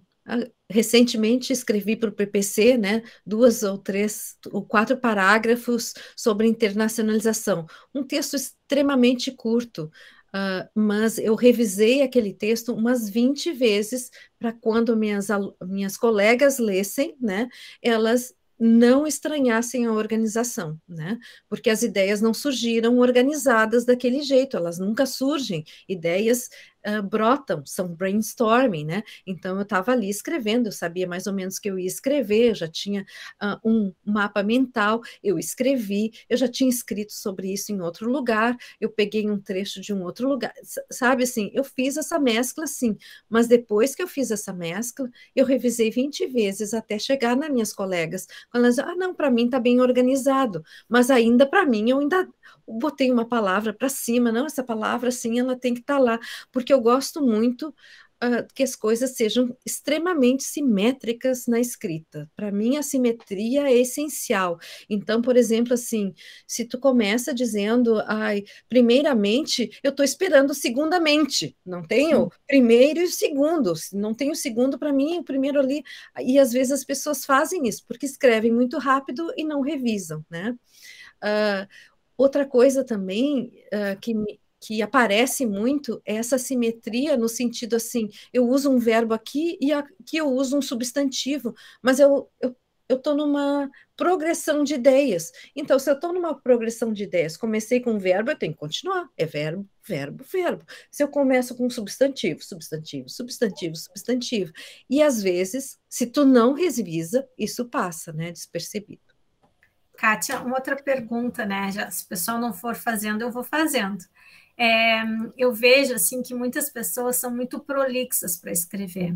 recentemente escrevi para o PPC, né, duas ou três ou quatro parágrafos sobre internacionalização, um texto extremamente curto, Uh, mas eu revisei aquele texto umas 20 vezes para quando minhas, minhas colegas lessem, né, elas não estranhassem a organização, né? Porque as ideias não surgiram organizadas daquele jeito, elas nunca surgem. Ideias uh, brotam, são brainstorming, né? Então eu estava ali escrevendo, eu sabia mais ou menos que eu ia escrever, eu já tinha uh, um mapa mental, eu escrevi, eu já tinha escrito sobre isso em outro lugar, eu peguei um trecho de um outro lugar, sabe assim, eu fiz essa mescla sim, mas depois que eu fiz essa mescla, eu revisei 20 vezes até chegar nas minhas colegas, quando elas, assim, ah, não, para mim tá bem organizado, mas ainda para mim eu ainda botei uma palavra para cima, não, essa palavra sim, ela tem que estar tá lá, porque eu gosto muito uh, que as coisas sejam extremamente simétricas na escrita. Para mim, a simetria é essencial. Então, por exemplo, assim, se tu começa dizendo, ai, primeiramente, eu estou esperando segundamente, não tenho primeiro e segundo, não tenho segundo para mim, o primeiro ali. E às vezes as pessoas fazem isso, porque escrevem muito rápido e não revisam, né? Uh, Outra coisa também uh, que, que aparece muito é essa simetria no sentido assim, eu uso um verbo aqui e aqui eu uso um substantivo, mas eu, eu eu estou numa progressão de ideias. Então, se eu estou numa progressão de ideias, comecei com um verbo, eu tenho que continuar. É verbo, verbo, verbo. Se eu começo com substantivo, substantivo, substantivo, substantivo. E às vezes, se tu não revisa, isso passa, né? Despercebido. Kátia, uma outra pergunta, né? Já, se o pessoal não for fazendo, eu vou fazendo. É, eu vejo assim que muitas pessoas são muito prolixas para escrever.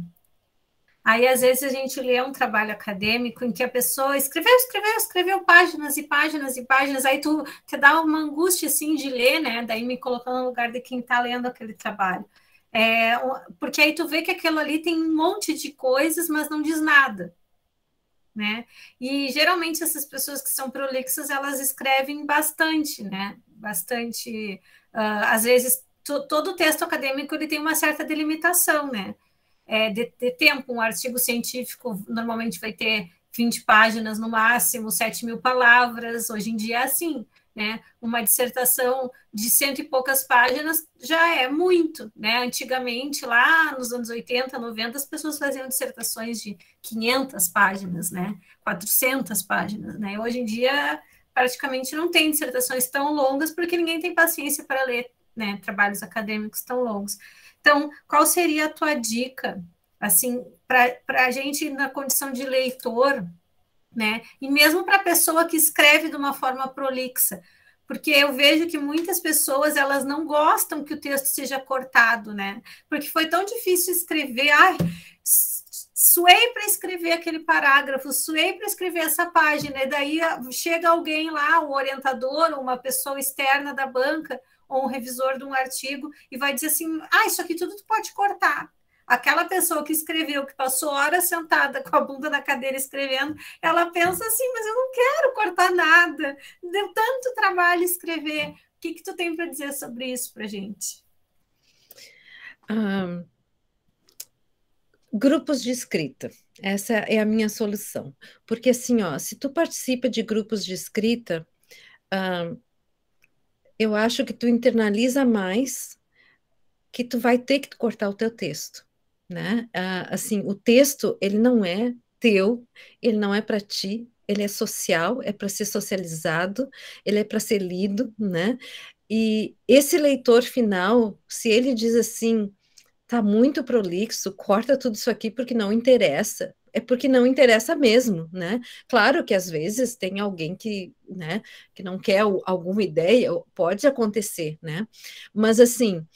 Aí às vezes a gente lê um trabalho acadêmico em que a pessoa escreveu, escreveu, escreveu páginas e páginas e páginas, aí tu te dá uma angústia assim de ler, né? Daí me colocando no lugar de quem está lendo aquele trabalho. É, porque aí tu vê que aquilo ali tem um monte de coisas, mas não diz nada né? E geralmente essas pessoas que são prolixas, elas escrevem bastante, né? Bastante, uh, às vezes todo texto acadêmico ele tem uma certa delimitação, né? É, de, de, tempo, um artigo científico normalmente vai ter 20 páginas no máximo, 7 mil palavras, hoje em dia é assim. Né? Uma dissertação de cento e poucas páginas já é muito. Né? Antigamente, lá nos anos 80, 90, as pessoas faziam dissertações de 500 páginas, né? 400 páginas. Né? Hoje em dia, praticamente não tem dissertações tão longas, porque ninguém tem paciência para ler né? trabalhos acadêmicos tão longos. Então, qual seria a tua dica, assim, para a gente, na condição de leitor, né? E mesmo para a pessoa que escreve de uma forma prolixa, porque eu vejo que muitas pessoas elas não gostam que o texto seja cortado, né? Porque foi tão difícil escrever, ai, suei para escrever aquele parágrafo, suei para escrever essa página, e daí ah, chega alguém lá, um orientador, uma pessoa externa da banca ou um revisor de um artigo e vai dizer assim: "Ah, isso aqui tudo tu pode cortar". Aquela pessoa que escreveu, que passou horas sentada com a bunda na cadeira escrevendo, ela pensa assim: mas eu não quero cortar nada, deu tanto trabalho escrever. O que, que tu tem para dizer sobre isso para gente? Um, grupos de escrita. Essa é a minha solução. Porque assim, ó, se tu participa de grupos de escrita, eu acho que tu internaliza mais que tu vai ter que cortar o teu texto né? Ah, assim, o texto ele não é teu, ele não é para ti, ele é social, é para ser socializado, ele é para ser lido, né? E esse leitor final, se ele diz assim, tá muito prolixo, corta tudo isso aqui porque não interessa. É porque não interessa mesmo, né? Claro que às vezes tem alguém que, né, que não quer alguma ideia, pode acontecer, né? Mas assim,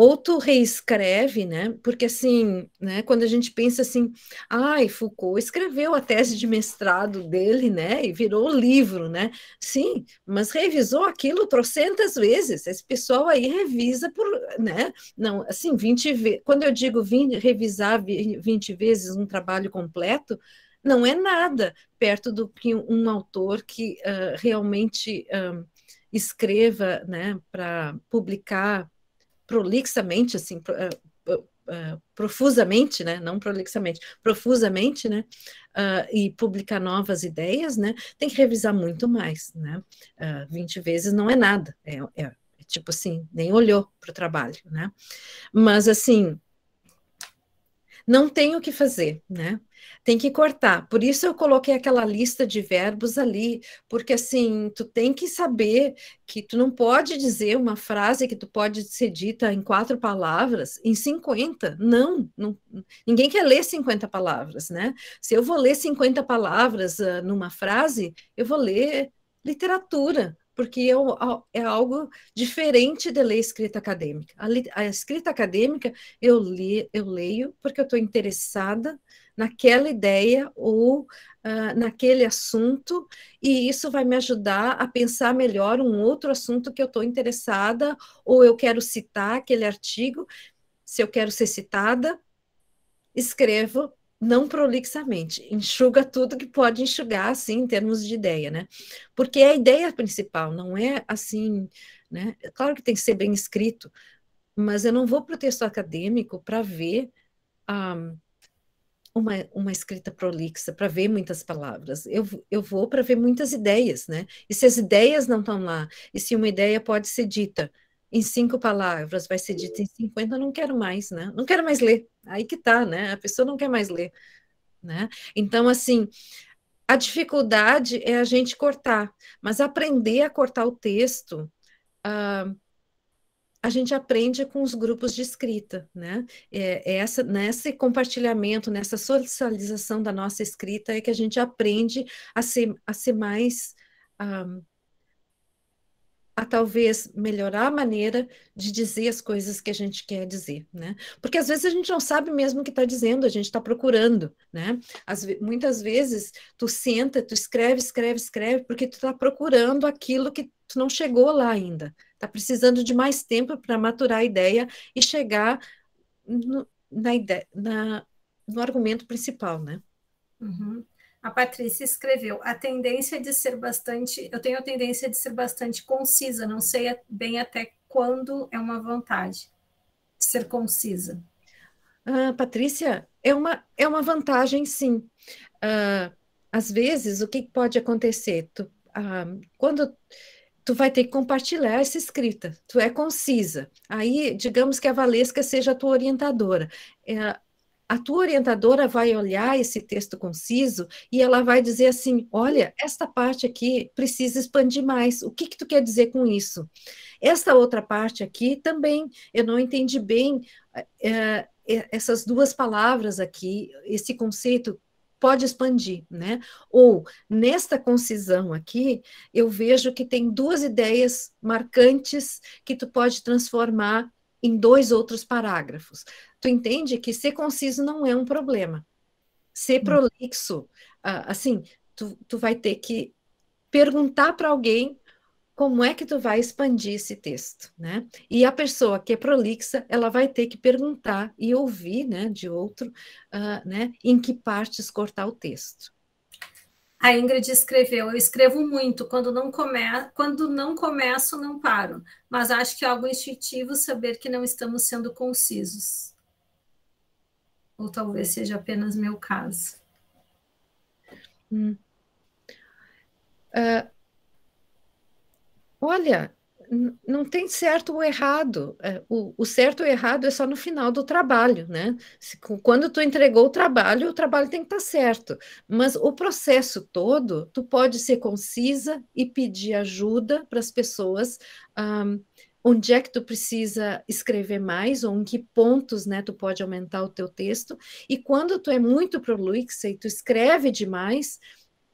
ou tu reescreve, né? Porque assim, né, quando a gente pensa assim, ai, Foucault escreveu a tese de mestrado dele, né, e virou livro, né? Sim, mas revisou aquilo trocentas vezes. Esse pessoal aí revisa por, né? Não, assim, 20 vezes. Quando eu digo 20, revisar 20 vezes um trabalho completo, não é nada perto do que um autor que uh, realmente uh, escreva, né, para publicar prolixamente, assim, pro, uh, uh, profusamente, né? Não prolixamente, profusamente, né? Uh, e publicar novas ideias, né? Tem que revisar muito mais, né? Uh, ah, 20 vezes não é nada, é, é, é tipo assim, nem olhou para o trabalho, né? Mas assim, não tem o que fazer, né? Tem que cortar. Por isso eu coloquei aquela lista de verbos ali, porque assim, tu tem que saber que tu não pode dizer uma frase que tu pode ser dita em quatro palavras, em 50. Não, não ninguém quer ler 50 palavras, né? Se eu vou ler 50 palavras uh, numa frase, eu vou ler literatura, porque é algo diferente de ler escrita acadêmica. A, a escrita acadêmica eu, li, eu leio porque eu estou interessada naquela ideia ou uh, naquele assunto, e isso vai me ajudar a pensar melhor um outro assunto que eu estou interessada, ou eu quero citar aquele artigo, se eu quero ser citada, escrevo não prolixamente, enxuga tudo que pode enxugar, assim, em termos de ideia, né? Porque é a ideia principal, não é assim, né? É claro que tem que ser bem escrito, mas eu não vou para o texto acadêmico para ver um, ah, uma, uma escrita prolixa para ver muitas palavras. Eu, eu vou para ver muitas ideias, né? E se as ideias não estão lá, e se uma ideia pode ser dita em cinco palavras, vai ser dita em cinquenta não quero mais, né? Não quero mais ler. Aí que tá, né? A pessoa não quer mais ler, né? Então, assim, a dificuldade é a gente cortar, mas aprender a cortar o texto. Uh, a gente aprende com os grupos de escrita, né? É, é, essa, nesse compartilhamento, nessa socialização da nossa escrita é que a gente aprende a ser, a ser mais um, ah, a talvez melhorar a maneira de dizer as coisas que a gente quer dizer, né? Porque às vezes a gente não sabe mesmo o que está dizendo, a gente está procurando, né? As, muitas vezes tu senta, tu escreve, escreve, escreve, porque tu está procurando aquilo que tu não chegou lá ainda. Está precisando de mais tempo para maturar a ideia e chegar no, na ideia, na, no argumento principal, né? Uhum. A Patrícia escreveu: a tendência de ser bastante, eu tenho a tendência de ser bastante concisa, não sei bem até quando é uma vontade ser concisa. Ah, Patrícia, é uma, é uma vantagem, sim. Ah, às vezes, o que pode acontecer? Tu, ah, quando tu vai ter que compartilhar essa escrita, tu é concisa. Aí, digamos que a Valesca seja a tua orientadora. É, a tua orientadora vai olhar esse texto conciso e ela vai dizer assim: olha, esta parte aqui precisa expandir mais. O que, que tu quer dizer com isso? Esta outra parte aqui também, eu não entendi bem é, essas duas palavras aqui, esse conceito pode expandir, né? Ou nesta concisão aqui, eu vejo que tem duas ideias marcantes que tu pode transformar em dois outros parágrafos. Tu entende que ser conciso não é um problema. Ser hum. prolixo, ah, assim, tu, tu vai ter que perguntar para alguém como é que tu vai expandir esse texto, né? E a pessoa que é prolixa, ela vai ter que perguntar e ouvir, né, de outro, uh, né, em que partes cortar o texto. A Ingrid escreveu: Eu escrevo muito, quando não, come... quando não começo, não paro, mas acho que é algo instintivo saber que não estamos sendo concisos. Ou talvez seja apenas meu caso. Hum. Uh, olha, não tem certo ou errado. É, o, o certo ou errado é só no final do trabalho, né? Se, quando tu entregou o trabalho, o trabalho tem que estar tá certo. Mas o processo todo, tu pode ser concisa e pedir ajuda para as pessoas. Um, onde é que tu precisa escrever mais ou em que pontos, né, tu pode aumentar o teu texto. E quando tu é muito prolixo e tu escreve demais,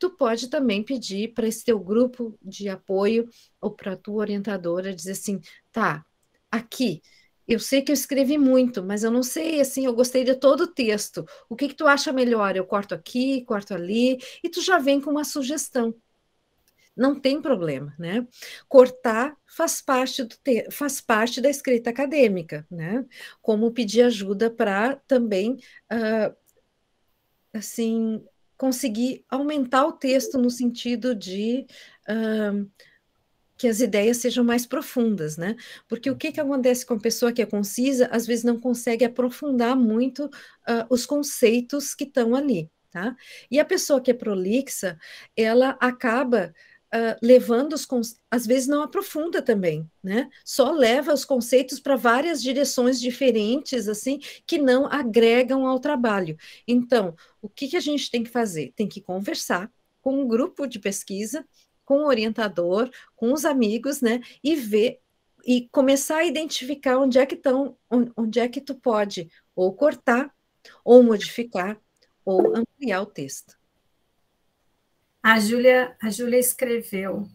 tu pode também pedir para esse teu grupo de apoio ou para a tua orientadora dizer assim, tá, aqui, eu sei que eu escrevi muito, mas eu não sei, assim, eu gostei de todo o texto. O que que tu acha melhor? Eu corto aqui, corto ali, e tu já vem com uma sugestão. Não tem problema, né? Cortar faz parte do te faz parte da escrita acadêmica, né? Como pedir ajuda para também uh, assim conseguir aumentar o texto no sentido de uh, que as ideias sejam mais profundas, né? Porque o que, que acontece com a pessoa que é concisa, às vezes não consegue aprofundar muito uh, os conceitos que estão ali, tá? E a pessoa que é prolixa, ela acaba uh, levando os às vezes não aprofunda também, né? Só leva os conceitos para várias direções diferentes, assim, que não agregam ao trabalho. Então, o que, que a gente tem que fazer? Tem que conversar com um grupo de pesquisa, com o orientador, com os amigos, né? E ver e começar a identificar onde é que estão, onde é que tu pode ou cortar, ou modificar, ou ampliar o texto. A Júlia a Julia escreveu.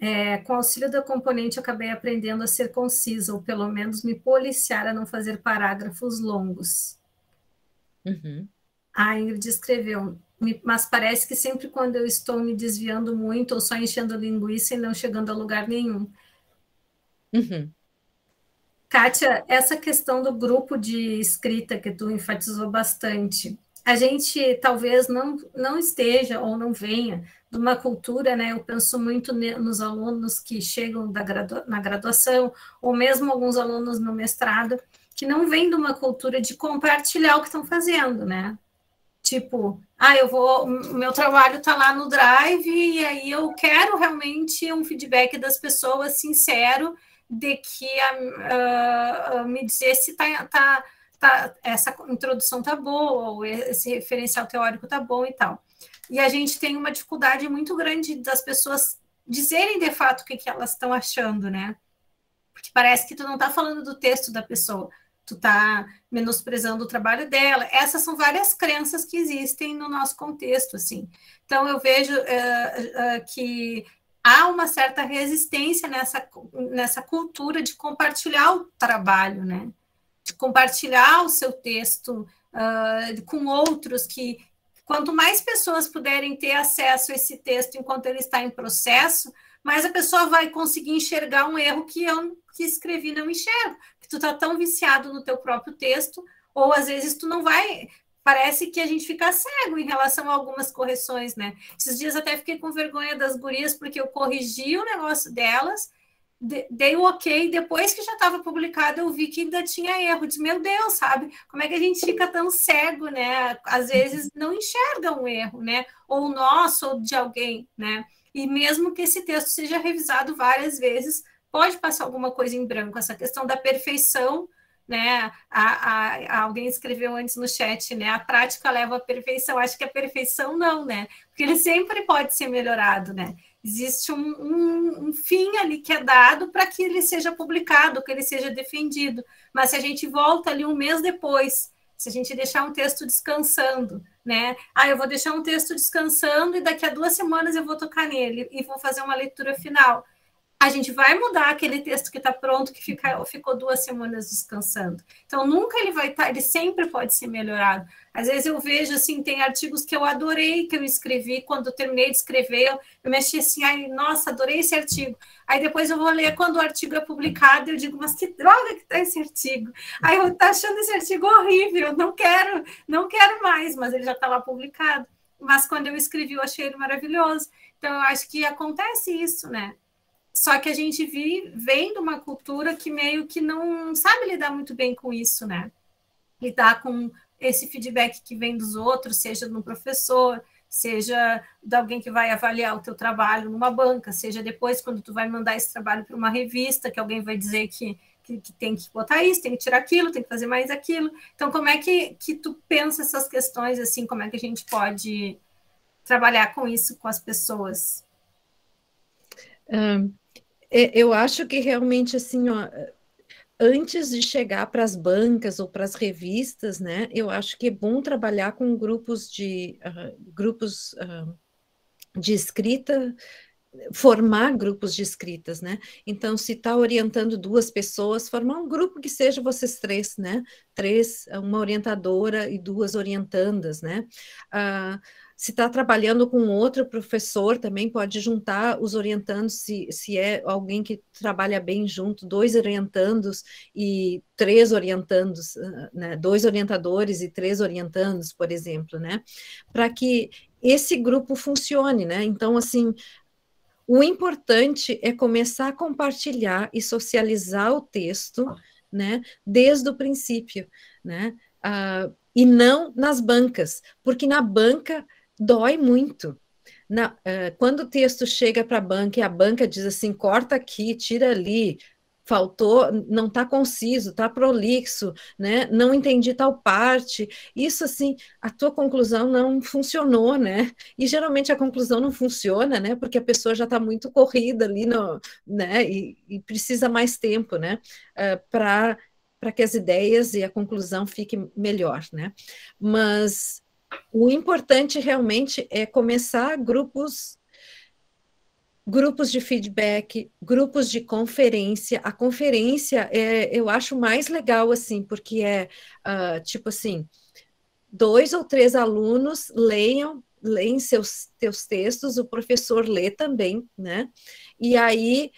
É, com auxílio da componente, acabei aprendendo a ser concisa, ou pelo menos me policiar a não fazer parágrafos longos. Uhum. A Ingrid escreveu, mas parece que sempre quando eu estou me desviando muito ou só enchendo linguiça e não chegando a lugar nenhum. Uhum. Kátia, essa questão do grupo de escrita que tu enfatizou bastante, a gente talvez não, não esteja ou não venha de uma cultura, né? Eu penso muito nos alunos que chegam da na graduação, ou mesmo alguns alunos no mestrado, que não vêm de uma cultura de compartilhar o que estão fazendo, né? Tipo, ah, eu vou, meu trabalho está lá no Drive e aí eu quero realmente um feedback das pessoas sincero de que ah, ah, me dizer se está tá, tá tá, essa introdução tá boa, ou esse referencial teórico tá bom e tal. E a gente tem uma dificuldade muito grande das pessoas dizerem de fato o que, que elas estão achando, né? Porque parece que tu não tá falando do texto da pessoa, tu tá menosprezando o trabalho dela. Essas são várias crenças que existem no nosso contexto, assim. Então eu vejo uh, uh, que há uma certa resistência nessa, nessa cultura de compartilhar o trabalho, né? compartilhar o seu texto uh, com outros que quanto mais pessoas puderem ter acesso a esse texto enquanto ele está em processo, mais a pessoa vai conseguir enxergar um erro que eu que escrevi não enxergo, que tu tá tão viciado no teu próprio texto, ou às vezes tu não vai, parece que a gente fica cego em relação a algumas correções, né? Esses dias até fiquei com vergonha das gurias porque eu corrigi o negócio delas dei o ok, depois que já estava publicado, eu vi que ainda tinha erro. meu Deus, sabe? Como é que a gente fica tão cego, né? Às vezes não enxerga um erro, né? Ou nosso, ou de alguém, né? E mesmo que esse texto seja revisado várias vezes, pode passar alguma coisa em branco. Essa questão da perfeição, né? A, a, a alguém escreveu antes no chat, né? A prática leva à perfeição. Acho que a perfeição não, né? Porque ele sempre pode ser melhorado, né? Existe um, um, um fim ali que é dado para que ele seja publicado, que ele seja defendido. Mas se a gente volta ali um mês depois, se a gente deixar um texto descansando, né? Ah, eu vou deixar um texto descansando e daqui a duas semanas eu vou tocar nele e vou fazer uma leitura final a gente vai mudar aquele texto que está pronto, que fica, ficou duas semanas descansando. Então, nunca ele vai estar, tá, ele sempre pode ser melhorado. Às vezes eu vejo, assim, tem artigos que eu adorei que eu escrevi, quando eu terminei de escrever, eu, eu mexi assim, ai, nossa, adorei esse artigo. Aí depois eu vou ler, quando o artigo é publicado, eu digo, mas que droga que está esse artigo. Aí eu estou tá achando esse artigo horrível, não quero, não quero mais, mas ele já está lá publicado. Mas quando eu escrevi, eu achei ele maravilhoso. Então, eu acho que acontece isso, né? Só que a gente vem de uma cultura que meio que não sabe lidar muito bem com isso, né? Lidar com esse feedback que vem dos outros, seja de um professor, seja de alguém que vai avaliar o teu trabalho numa banca, seja depois quando tu vai mandar esse trabalho para uma revista, que alguém vai dizer que, que, que, tem que botar isso, tem que tirar aquilo, tem que fazer mais aquilo. Então, como é que, que tu pensa essas questões, assim, como é que a gente pode trabalhar com isso com as pessoas? Um, é, eu acho que realmente assim, ó, antes de chegar para as bancas ou para as revistas, né, eu acho que é bom trabalhar com grupos de uh, grupos uh, de escrita formar grupos de escritas, né? Então, se está orientando duas pessoas, formar um grupo que seja vocês três, né? Três, uma orientadora e duas orientandas, né? Uh, se está trabalhando com outro professor, também pode juntar os orientandos, se, se é alguém que trabalha bem junto, dois orientandos e três orientandos, ah, né? dois orientadores e três orientandos, por exemplo, né? Para que esse grupo funcione, né? Então, assim, o importante é começar a compartilhar e socializar o texto, né? Desde o princípio, né? Ah, e não nas bancas, porque na banca dói muito. Na, uh, quando o texto chega para a banca e a banca diz assim, corta aqui, tira ali, faltou, não está conciso, está prolixo, né? Não entendi tal parte. Isso assim, a tua conclusão não funcionou, né? E geralmente a conclusão não funciona, né? Porque a pessoa já está muito corrida ali, no, né? E, e precisa mais tempo, né? Uh, eh, para para que as ideias e a conclusão fiquem melhor, né? Mas o importante realmente é começar grupos grupos de feedback, grupos de conferência. A conferência é, eu acho mais legal assim, porque é uh, tipo assim, dois ou três alunos leiam leem seus teus textos, o professor lê também, né? E aí,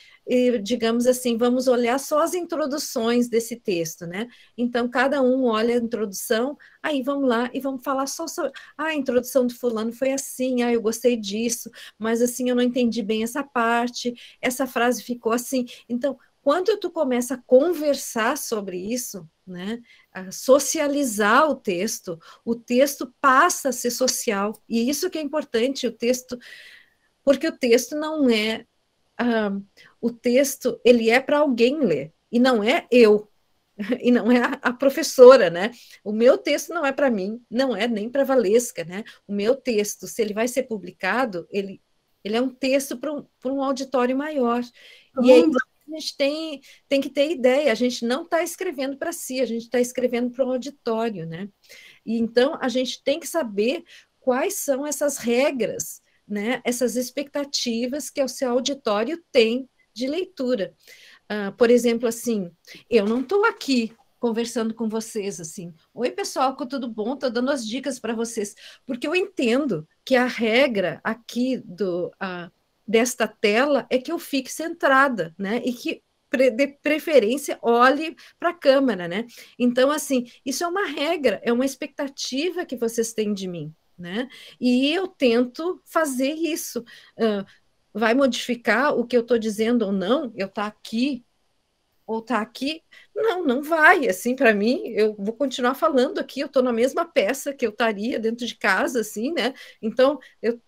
digamos assim, vamos olhar só as introduções desse texto, né? Então, cada um olha a introdução, aí vamos lá e vamos falar só sobre. Ah, a introdução do fulano foi assim, ah, eu gostei disso, mas assim, eu não entendi bem essa parte, essa frase ficou assim. Então, quando tu começa a conversar sobre isso, né? A socializar o texto, o texto passa a ser social. E isso que é importante, o texto, porque o texto não é. Uh, o texto ele é para alguém ler, e não é eu, e não é a, a professora, né? O meu texto não é para mim, não é nem para Valesca, né? O meu texto, se ele vai ser publicado, ele, ele é um texto para um, um auditório maior. E gente tem, tem que ter ideia, a gente não está escrevendo para si, a gente está escrevendo para o auditório, né? E então a gente tem que saber quais são essas regras, né? Essas expectativas que o seu auditório tem de leitura. Uh, por exemplo, assim, eu não estou aqui conversando com vocês assim. Oi, pessoal, tudo bom? Estou dando as dicas para vocês, porque eu entendo que a regra aqui do uh, desta tela é que eu fique centrada, né? E que de preferência olhe para a câmera, né? Então, assim, isso é uma regra, é uma expectativa que vocês têm de mim, né? E eu tento fazer isso. Uh, vai modificar o que eu estou dizendo ou não? Eu tá aqui ou tá aqui? Não, não vai. Assim, para mim, eu vou continuar falando aqui. Eu estou na mesma peça que eu estaria dentro de casa, assim, né? Então, eu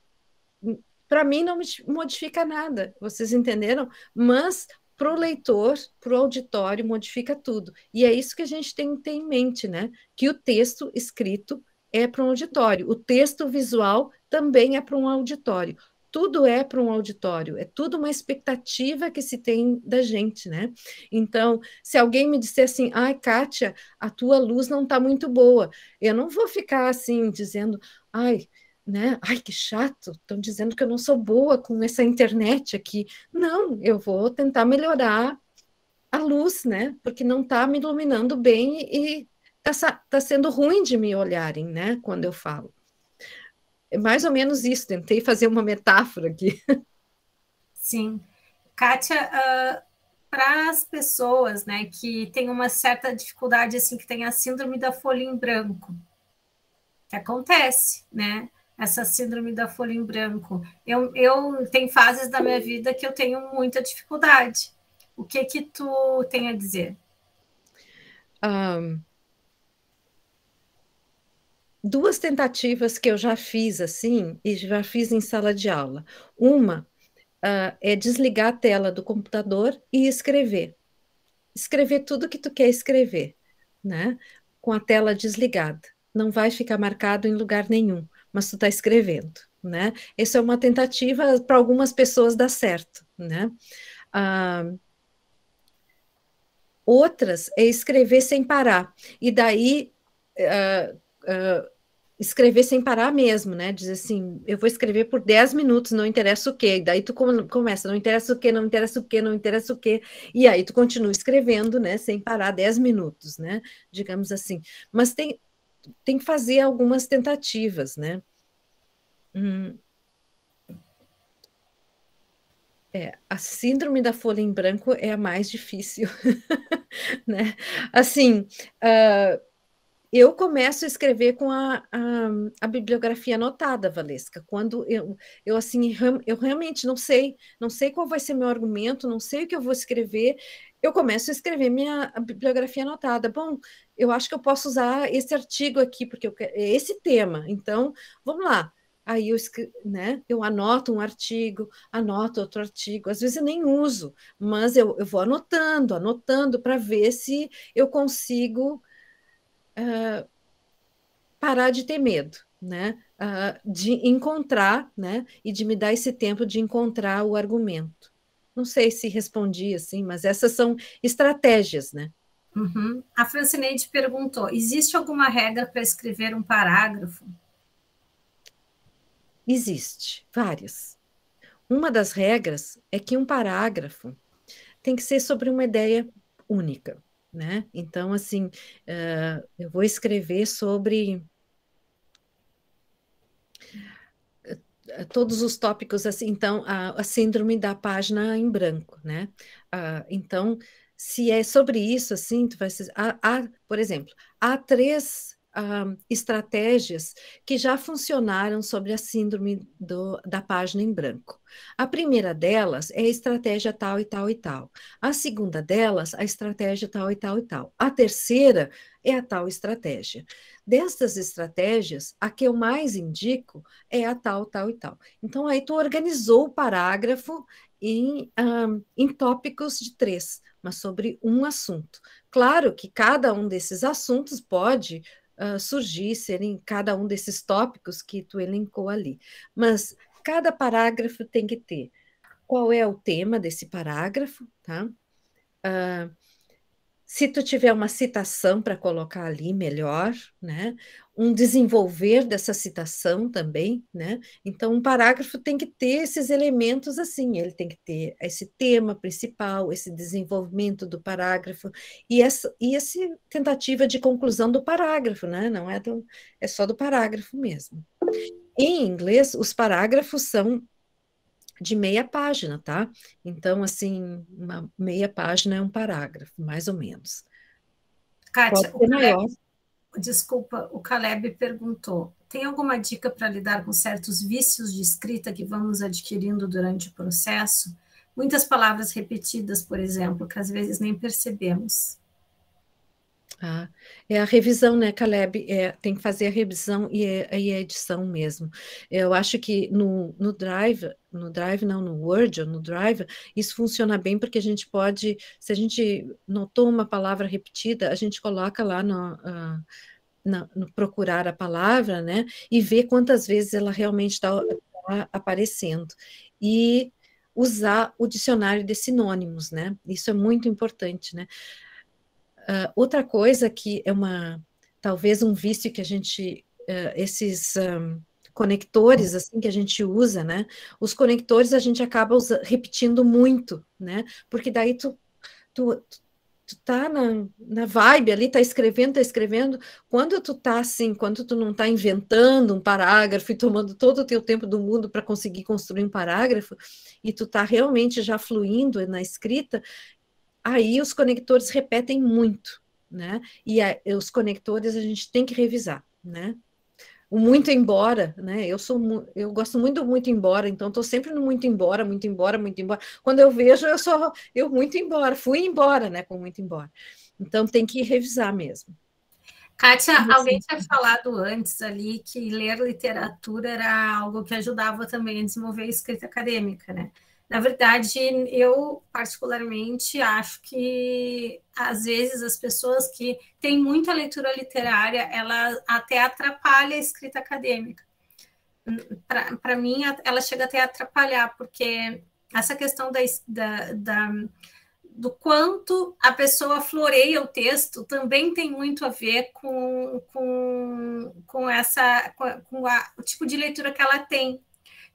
para mim não modifica nada, vocês entenderam? Mas para o leitor, para o auditório, modifica tudo. E é isso que a gente tem que ter em mente, né? Que o texto escrito é para um auditório, o texto visual também é para um auditório. Tudo é para um auditório, é tudo uma expectativa que se tem da gente, né? Então, se alguém me disser assim, ai, Kátia, a tua luz não está muito boa, eu não vou ficar assim, dizendo, ai, né? Ai, que chato, estão dizendo que eu não sou boa com essa internet aqui. Não, eu vou tentar melhorar a luz, né? Porque não está me iluminando bem e está tá sendo ruim de me olharem, né? Quando eu falo. É mais ou menos isso, tentei fazer uma metáfora aqui. Sim. Kátia, uh, ah, para as pessoas né, que têm uma certa dificuldade, assim, que tem a síndrome da folha em branco, que acontece, né? essa síndrome da folha em branco. Eu, eu tenho fases da minha vida que eu tenho muita dificuldade. O que que tu tem a dizer? Um, duas tentativas que eu já fiz assim e já fiz em sala de aula. Uma uh, é desligar a tela do computador e escrever. Escrever tudo que tu quer escrever, né? Com a tela desligada. Não vai ficar marcado em lugar nenhum mas tu está escrevendo, né? Isso é uma tentativa para algumas pessoas dar certo, né? Ah, outras é escrever sem parar e daí uh, uh, escrever sem parar mesmo, né? Dizer assim, eu vou escrever por 10 minutos, não interessa o quê. E daí tu começa, não interessa o quê, não interessa o quê, não interessa o quê. E aí tu continua escrevendo, né, sem parar 10 minutos, né? Digamos assim. Mas tem tem que fazer algumas tentativas, né? Hum. É, a síndrome da folha em branco é a mais difícil, né? Assim, uh, eu começo a escrever com a, a, a bibliografia anotada, Valesca. Quando eu, eu assim, eu realmente não sei, não sei qual vai ser meu argumento, não sei o que eu vou escrever. Eu começo a escrever minha a bibliografia anotada. Bom, eu acho que eu posso usar esse artigo aqui, porque eu quero, é esse tema. Então, vamos lá. Aí eu, né, eu anoto um artigo, anoto outro artigo, às vezes eu nem uso, mas eu, eu vou anotando, anotando para ver se eu consigo uh, parar de ter medo, né? Uh, de encontrar, né? E de me dar esse tempo de encontrar o argumento. Não sei se respondi assim, mas essas são estratégias, né? Uhum. A Francineide perguntou: existe alguma regra para escrever um parágrafo? Existe, várias. Uma das regras é que um parágrafo tem que ser sobre uma ideia única, né? Então, assim, uh, eu vou escrever sobre eh, todos os tópicos, assim, então, a, a síndrome da página em branco, né? Uh, então, se é sobre isso, assim, tu vai ser, há, há, por exemplo, há três um, ah, estratégias que já funcionaram sobre a síndrome do, da página em branco. A primeira delas é a estratégia tal e tal e tal. A segunda delas, a estratégia tal e tal e tal. A terceira é a tal estratégia. Destas estratégias, a que eu mais indico é a tal, tal e tal. Então, aí tu organizou o parágrafo em, um, ah, em tópicos de três mas sobre um assunto. Claro que cada um desses assuntos pode uh, surgir, serem cada um desses tópicos que tu elencou ali, mas cada parágrafo tem que ter qual é o tema desse parágrafo, tá? Uh, se tu tiver uma citação para colocar ali, melhor, né? Um desenvolver dessa citação também, né? Então, um parágrafo tem que ter esses elementos assim, ele tem que ter esse tema principal, esse desenvolvimento do parágrafo e essa, e essa tentativa de conclusão do parágrafo, né? Não é, do, é só do parágrafo mesmo. Em inglês, os parágrafos são de meia página, tá? Então, assim, uma meia página é um parágrafo, mais ou menos. Kátia, o Caleb, desculpa, o Caleb perguntou: tem alguma dica para lidar com certos vícios de escrita que vamos adquirindo durante o processo? Muitas palavras repetidas, por exemplo, que às vezes nem percebemos. Ah, é a revisão, né, Caleb? É, tem que fazer a revisão e, é, e a é edição mesmo. Eu acho que no, no Drive, no Drive não, no Word ou no Drive, isso funciona bem porque a gente pode, se a gente notou uma palavra repetida, a gente coloca lá no, uh, na, no procurar a palavra, né, e ver quantas vezes ela realmente está tá aparecendo. E usar o dicionário de sinônimos, né? Isso é muito importante, né? Uh, outra coisa que é uma talvez um vício que a gente uh, esses um, ah, conectores assim que a gente usa, né? Os conectores a gente acaba usa, repetindo muito, né? Porque daí tu, tu, tu tá na, na vibe ali, tá escrevendo, tá escrevendo. Quando tu tá assim, quando tu não tá inventando um parágrafo e tomando todo o teu tempo do mundo para conseguir construir um parágrafo, e tu tá realmente já fluindo na escrita, aí os conectores repetem muito, né? E a, os conectores a gente tem que revisar, né? O muito embora, né? Eu sou eu gosto muito do muito embora, então estou sempre no muito embora, muito embora, muito embora. Quando eu vejo, eu sou eu muito embora, fui embora, né, com muito embora. Então tem que revisar mesmo. Kátia, alguém tinha falado antes ali que ler literatura era algo que ajudava também a desenvolver a escrita acadêmica, né? Na verdade, eu particularmente acho que às vezes as pessoas que têm muita leitura literária, ela até atrapalha a escrita acadêmica. Para mim, ela chega até a atrapalhar, porque essa questão da, da, da, do quanto a pessoa floreia o texto também tem muito a ver com, com, com, essa, com, com a, o tipo de leitura que ela tem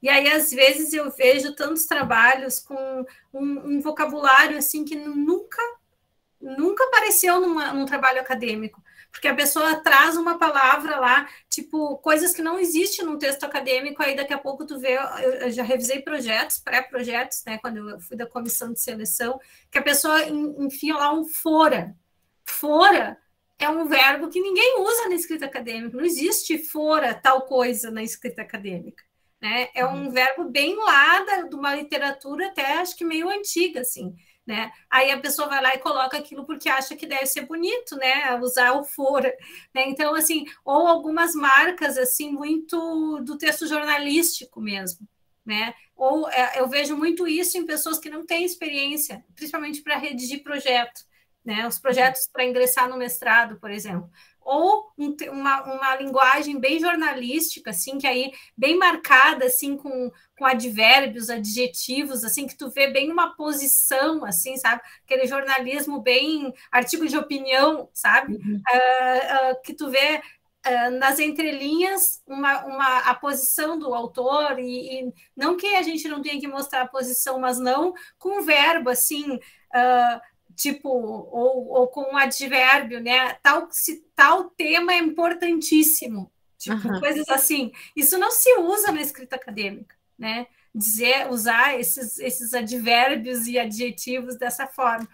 e aí, às vezes, eu vejo tantos trabalhos com um, um vocabulário assim que nunca, nunca apareceu numa, num trabalho acadêmico. Porque a pessoa traz uma palavra lá, tipo, coisas que não existem num texto acadêmico, aí daqui a pouco tu vê, eu, eu já revisei projetos, pré-projetos, né, quando eu fui da comissão de seleção, que a pessoa enfia lá um fora. Fora é um verbo que ninguém usa na escrita acadêmica, não existe fora tal coisa na escrita acadêmica. Né? É um verbo bem lá da, de uma literatura até acho que meio antiga, assim. Né? Aí a pessoa vai lá e coloca aquilo porque acha que deve ser bonito, né? Usar o for, né? Então assim, ou algumas marcas assim muito do texto jornalístico mesmo, né? Ou é, eu vejo muito isso em pessoas que não têm experiência, principalmente para redigir projeto, né? Os projetos para ingressar no mestrado, por exemplo ou um, uma, uma linguagem bem jornalística, assim, que aí bem marcada, assim, com, com advérbios, adjetivos, assim, que tu vê bem uma posição, assim, sabe? Aquele jornalismo bem artigo de opinião, sabe? Uhum. Uh, uh, que tu vê Uh, nas entrelinhas uma, uma, a posição do autor, e, e, não que a gente não tenha que mostrar a posição, mas não com verbo assim. Uh, tipo, ou, ou com um advérbio, né? Tal, se, tal tema é importantíssimo. Tipo, uhum. coisas assim. Isso não se usa na escrita acadêmica, né? Dizer, usar esses, esses advérbios e adjetivos dessa forma.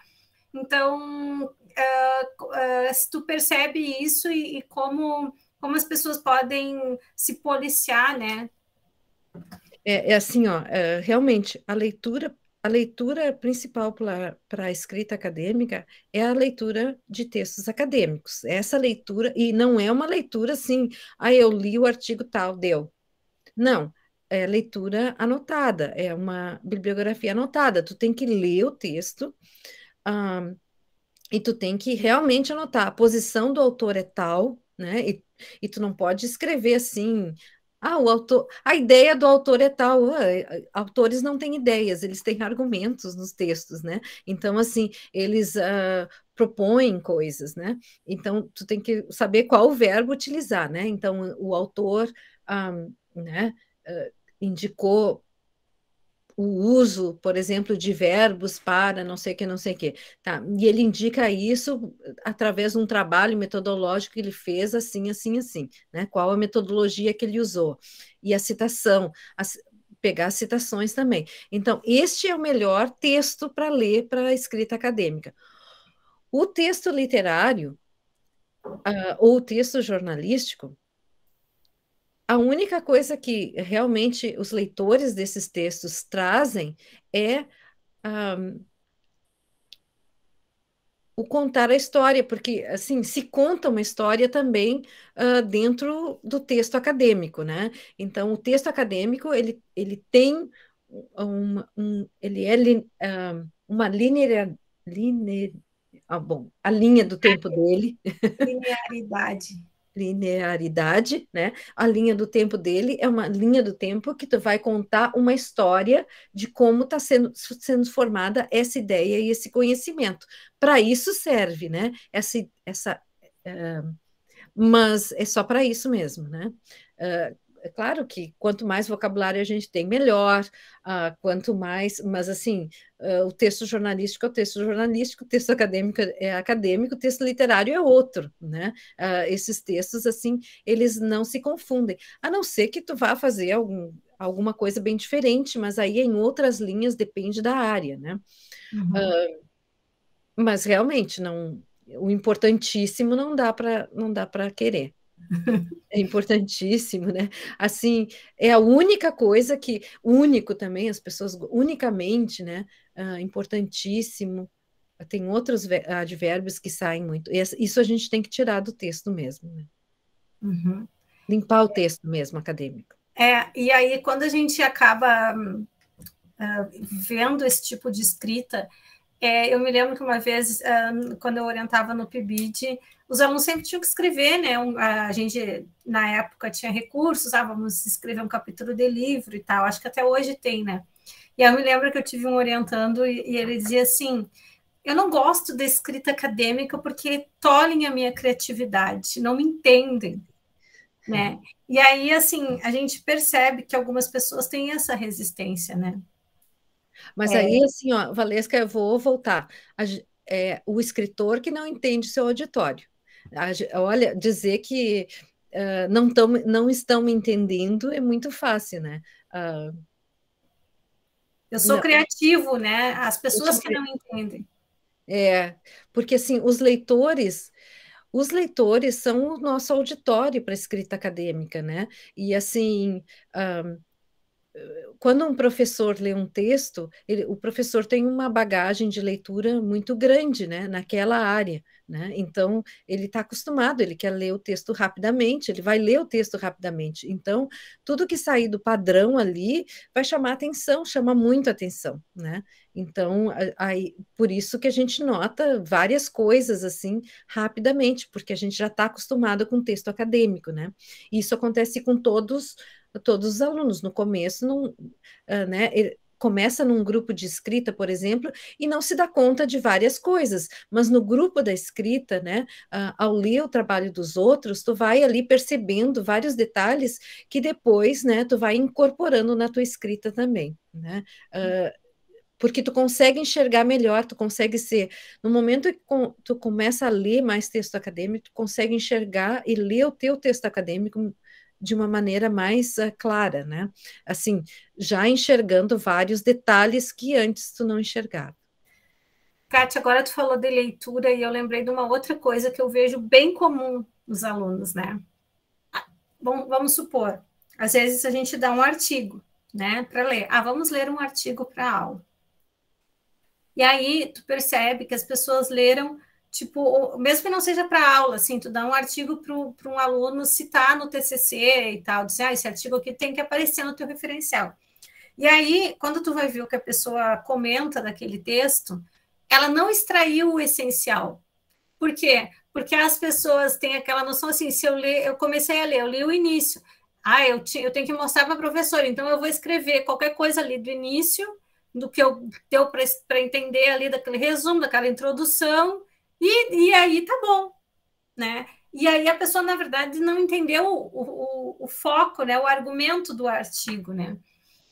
Então, uh, uh, se tu percebe isso e, e, como, como as pessoas podem se policiar, né? É, é assim, ó, é, realmente, a leitura a leitura principal para a escrita acadêmica é a leitura de textos acadêmicos. Essa leitura, e não é uma leitura assim, ah, eu li o artigo tal, deu. Não, é leitura anotada, é uma bibliografia anotada. Tu tem que ler o texto e tu tem que realmente anotar. A posição do autor é tal, né? E, e tu não pode escrever assim, ah, o autor, a ideia do autor é tal. Ah, é, autores não têm ideias, eles têm argumentos nos textos, né? Então, assim, eles uh, propõem coisas, né? Então, tu tem que saber qual verbo utilizar, né? Então, o autor, um, ah, né? Uh, indicou o uso, por exemplo, de verbos para não sei que, não sei que. Tá. E ele indica isso através de um trabalho metodológico que ele fez assim, assim, assim, né? Qual a metodologia que ele usou e a citação, a, pegar as citações também. Então, este é o melhor texto para ler para escrita acadêmica. O texto literário uh, ou o texto jornalístico, a única coisa que realmente os leitores desses textos trazem é um, o contar a história, porque assim se conta uma história também uh, dentro do texto acadêmico, né? Então o texto acadêmico ele, ele tem um, um ele é li, uh, uma linear, linear ah, bom, a linha do tempo dele. Linearidade linearidade, né? A linha do tempo dele é uma linha do tempo que tu vai contar uma história de como está sendo, sendo formada essa ideia e esse conhecimento. Para isso serve, né? Essa, essa, uh, mas é só para isso mesmo, né? Uh, é claro que quanto mais vocabulário a gente tem, melhor, uh, quanto mais, mas assim, uh, o texto jornalístico é o texto jornalístico, o texto acadêmico é acadêmico, o texto literário é outro, né? Uh, esses textos, assim, eles não se confundem, a não ser que tu vá fazer algum, alguma coisa bem diferente, mas aí em outras linhas depende da área, né? Uhum. mas realmente não o importantíssimo não dá para não dá para querer é importantíssimo, né? Assim, é a única coisa que, único também, as pessoas, unicamente, né? Ah, importantíssimo. Tem outros advérbios que saem muito. Isso a gente tem que tirar do texto mesmo, né? Uhum. Limpar o texto mesmo acadêmico. É, e aí, quando a gente acaba uh, vendo esse tipo de escrita, é, eu me lembro que uma vez, quando eu orientava no PIBID, os alunos sempre tinham que escrever, né? a gente, na época, tinha recursos, ah, vamos escrever um capítulo de livro e tal. Acho que até hoje tem, né? E eu me lembro que eu tive um orientando e ele dizia assim: eu não gosto da escrita acadêmica porque tolhem a minha criatividade, não me entendem. Né? E aí, assim, a gente percebe que algumas pessoas têm essa resistência, né? Mas é. aí, assim, ó, Valesca, eu vou voltar. A, é, o escritor que não entende seu auditório. A, olha, dizer que uh, não, tão, não estão entendendo é muito fácil, né? Uh, eu sou não, criativo, né? As pessoas que não entendem. É, porque assim, os leitores, os leitores são o nosso auditório para a escrita acadêmica, né? E assim, quando um professor lê um texto, ele, o professor tem uma bagagem de leitura muito grande né, naquela área. Né? Então, ele está acostumado, ele quer ler o texto rapidamente, ele vai ler o texto rapidamente. Então, tudo que sair do padrão ali vai chamar atenção, chama muito atenção. Né? Então, aí, por isso que a gente nota várias coisas assim rapidamente, porque a gente já está acostumado com o texto acadêmico. Né? Isso acontece com todos, todos os alunos. No começo, não, ah, né, começa num grupo de escrita, por exemplo, e não se dá conta de várias coisas, mas no grupo da escrita, né, uh, ao ler o trabalho dos outros, tu vai ali percebendo vários detalhes que depois, né, tu vai incorporando na tua escrita também, né? Uh, porque tu consegue enxergar melhor, tu consegue ser. No momento que tu começa a ler mais texto acadêmico, tu consegue enxergar e ler o teu texto acadêmico de uma maneira mais uh, clara, né? Assim, já enxergando vários detalhes que antes tu não enxergava. Kátia, agora tu falou de leitura e eu lembrei de uma outra coisa que eu vejo bem comum nos alunos, né? Ah, bom, vamos supor, às vezes a gente dá um artigo, né, para ler. Ah, vamos ler um artigo para aula. E aí tu percebe que as pessoas leram tipo, mesmo que não seja para aula, assim, tu dá um artigo para um aluno citar no TCC e tal, dizer, ah, esse artigo aqui tem que aparecer no teu referencial. E aí, quando tu vai ver o que a pessoa comenta daquele texto, ela não extraiu o essencial. Por quê? Porque as pessoas têm aquela noção assim, se eu ler, eu comecei a ler, eu li o início. Ah, eu, te, eu tenho que mostrar para a professora, então eu vou escrever qualquer coisa ali do início, do que eu deu para entender ali daquele resumo, daquela introdução, e, e aí tá bom, né? E aí a pessoa, na verdade, não entendeu o, o, o foco, né? O argumento do artigo, né?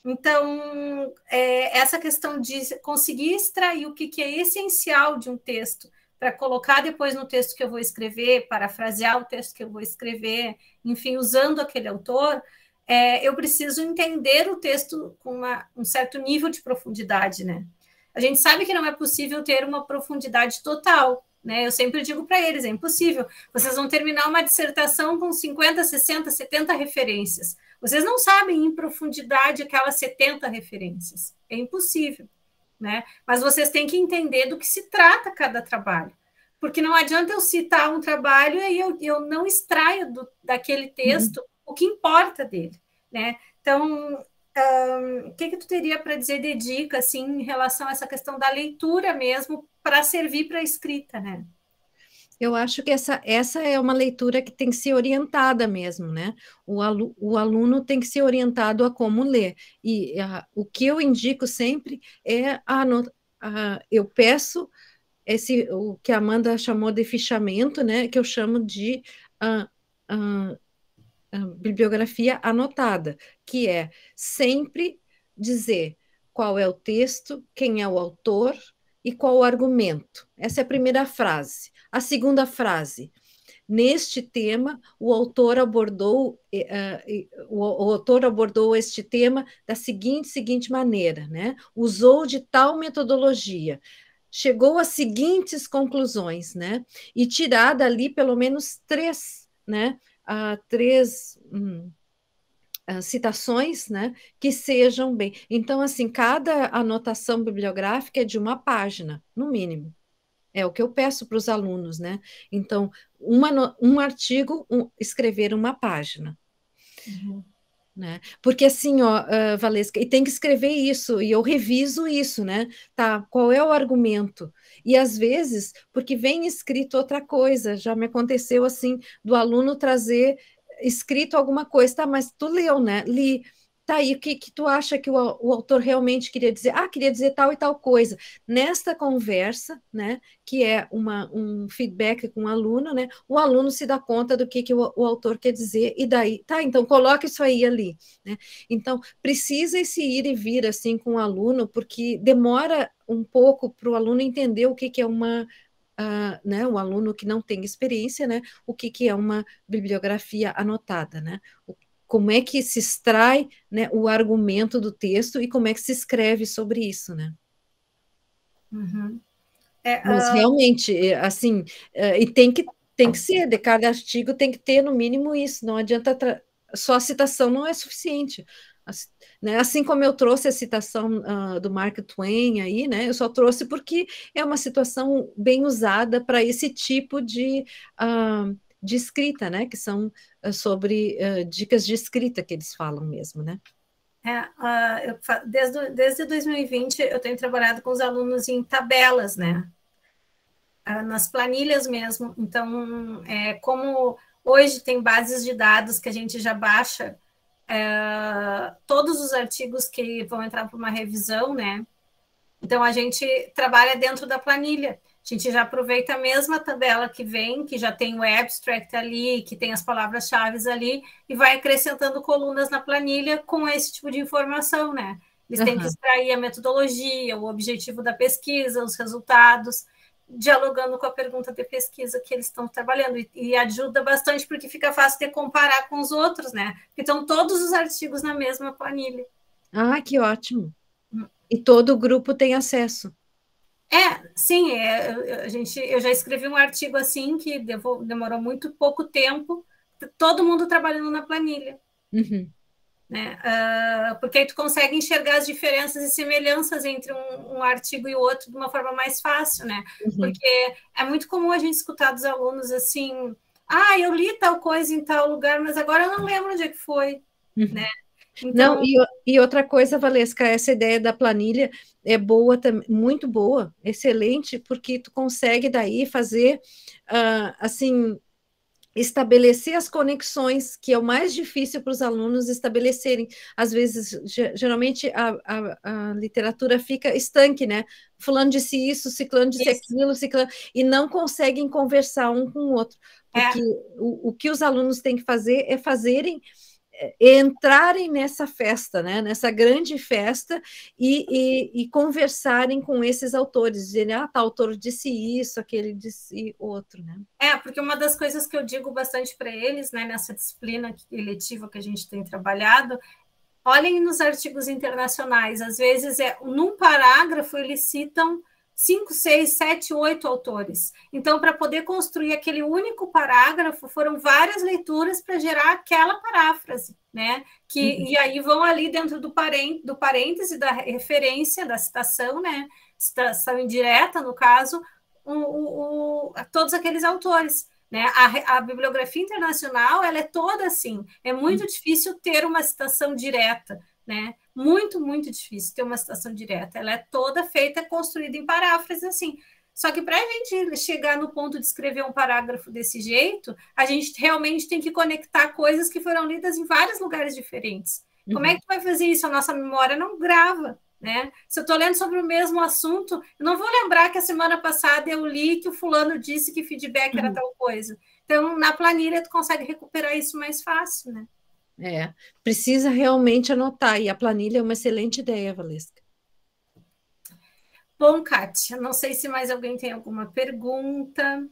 Então, é, essa questão de conseguir extrair o que, que é essencial de um texto para colocar depois no texto que eu vou escrever, parafrasear o texto que eu vou escrever, enfim, usando aquele autor, é, eu preciso entender o texto com uma, um certo nível de profundidade, né? A gente sabe que não é possível ter uma profundidade total, né? Eu sempre digo para eles: é impossível. Vocês vão terminar uma dissertação com 50, 60, 70 referências. Vocês não sabem em profundidade aquelas 70 referências. É impossível. Né? Mas vocês têm que entender do que se trata cada trabalho. Porque não adianta eu citar um trabalho e eu, eu não extraio do, daquele uhum. texto uhum. o que importa dele. Né? Então, o que, que tu teria para dizer de dica assim, em relação a essa questão da leitura mesmo para servir para a escrita, né? Eu acho que essa, essa é uma leitura que tem que ser orientada mesmo, né? O, alu, o aluno tem que ser orientado a como ler. E a, o que eu indico sempre é a, a, eu peço esse o que a Amanda chamou de fichamento, né? Que eu chamo de ah, ah, bibliografia anotada, que é sempre dizer qual é o texto, quem é o autor e qual o argumento. Essa é a primeira frase. A segunda frase. Neste tema, o autor abordou uh, o, o autor abordou este tema da seguinte seguinte maneira, né? Usou de tal metodologia, chegou às seguintes conclusões, né? E tirar dali pelo menos três, né? uh, três um, uh, citações, né, que sejam bem. Então, assim, cada anotação bibliográfica é de uma página, no mínimo. É o que eu peço para os alunos, né? Então, uma, um artigo, um, escrever uma página. Uhum. Né? Porque assim, ó, uh, Valesca, e tem que escrever isso, e eu reviso isso, né? Tá, qual é o argumento? E às vezes, porque vem escrito outra coisa, já me aconteceu assim, do aluno trazer escrito alguma coisa, tá, mas tu leu, né? Li tá aí, o que, que tu acha que o, o autor realmente queria dizer? Ah, queria dizer tal e tal coisa. Nesta conversa, né, que é uma, um feedback com o um aluno, né, o aluno se dá conta do que, que o, o autor quer dizer, e daí, tá, então coloca isso aí ali. Né? Então, precisa esse ir e vir assim com o aluno, porque demora um pouco para o aluno entender o que, que é uma Uh, né, o aluno que não tem experiência, né, o que, que é uma bibliografia anotada, né, o como é que se extrai né, o argumento do texto e como é que se escreve sobre isso, né? Uhum. É, Mas ah, realmente, é, assim, é, e tem que, tem que ser, de cada artigo tem que ter no mínimo isso, não adianta, tra... só a citação não é suficiente. Assim, né? assim como eu trouxe a citação uh, do Mark Twain aí, né? Eu só trouxe porque é uma situação bem usada para esse tipo de uh, de escrita, né? Que são eh, sobre uh, dicas de escrita que eles falam mesmo, né? É, uh, eu, desde, desde 2020 eu tenho trabalhado com os alunos em tabelas, né? Uh, nas planilhas mesmo. Então, é, como hoje tem bases de dados que a gente já baixa, é, todos os artigos que vão entrar para uma revisão, né? Então, a gente trabalha dentro da planilha. A gente já aproveita a mesma tabela que vem, que já tem o abstract ali, que tem as palavras-chave ali, e vai acrescentando colunas na planilha com esse tipo de informação, né? Eles uhum. têm que extrair a metodologia, o objetivo da pesquisa, os resultados, dialogando com a pergunta de pesquisa que eles estão trabalhando. E, e ajuda bastante, porque fica fácil de comparar com os outros, né? Porque estão todos os artigos na mesma planilha. Ah, que ótimo! Hum. E todo o grupo tem acesso. É, sim, é, a gente, eu já escrevi um artigo assim que devo, demorou muito pouco tempo, todo mundo trabalhando na planilha. Uhum. Né? Uh, porque aí tu consegue enxergar as diferenças e semelhanças entre um, um artigo e o outro de uma forma mais fácil, né? Uhum. Porque é muito comum a gente escutar dos alunos assim, ah, eu li tal coisa em tal lugar, mas agora eu não lembro onde é que foi, uhum. né? Então... Não, e, e, outra coisa, Valesca, essa ideia da planilha é boa, muito boa, excelente, porque tu consegue daí fazer, uh, assim, estabelecer as conexões, que é o mais difícil para os alunos estabelecerem. Às vezes, geralmente, a, a, a, literatura fica estanque, né? Fulano disse isso, ciclano disse isso. aquilo, ciclano, e não conseguem conversar um com o outro. É. Porque é. o, o que os alunos têm que fazer é fazerem entrarem nessa festa, né, nessa grande festa e, e, e conversarem com esses autores, dizerem, ah, tal autor disse isso, aquele disse outro, né? É, porque uma das coisas que eu digo bastante para eles, né, nessa disciplina eletiva que a gente tem trabalhado, olhem nos artigos internacionais, às vezes é num parágrafo eles citam cinco, seis, sete, oito autores. Então, para poder construir aquele único parágrafo, foram várias leituras para gerar aquela paráfrase, né? Que, uhum. E aí vão ali dentro do, parê do parêntese da referência, da citação, né? Citação indireta, no caso, o, o, o todos aqueles autores. Né? A, a, bibliografia internacional ela é toda assim. É muito uhum. difícil ter uma citação direta, né? muito, muito difícil ter uma citação direta. Ela é toda feita, construída em paráfrase, assim. Só que para a gente chegar no ponto de escrever um parágrafo desse jeito, a gente realmente tem que conectar coisas que foram lidas em vários lugares diferentes. Uhum. Como é uhum. que tu vai fazer isso? A nossa memória não grava. Né? Se eu estou lendo sobre o mesmo assunto, eu não vou lembrar que a semana passada eu li que o fulano disse que feedback era uhum. tal coisa. Então, na planilha, tu consegue recuperar isso mais fácil, né? É, precisa realmente anotar, e a planilha é uma excelente ideia, Valesca. Bom, Kátia, não sei se mais alguém tem alguma pergunta,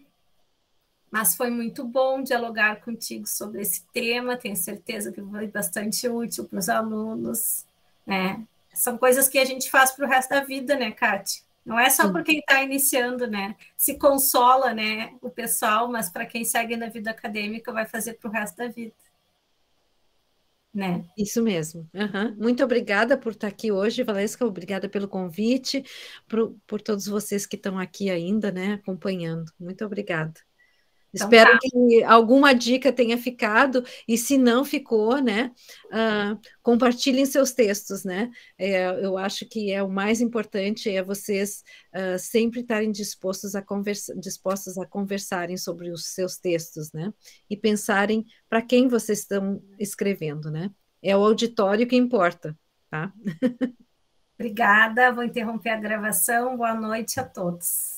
mas foi muito bom dialogar contigo sobre esse tema, tenho certeza que foi bastante útil para os alunos, né? São coisas que a gente faz para o resto da vida, né, Kátia? Não é só para quem está iniciando, né? Se consola, né, o pessoal, mas para quem segue na vida acadêmica vai fazer para o resto da vida né? Isso mesmo. Uhum. Muito obrigada por estar aqui hoje, Valesca. Obrigada pelo convite, por, por todos vocês que estão aqui ainda, né, acompanhando. Muito obrigada. Então Espero tá. que alguma dica tenha ficado, e se não ficou, né, uh, compartilhem seus textos, né? É, eu acho que é o mais importante é vocês uh, sempre estarem dispostos a, conversa, dispostos a conversarem sobre os seus textos, né? E pensarem para quem vocês estão escrevendo, né? É o auditório que importa, tá? Obrigada, vou interromper a gravação. Boa noite a todos.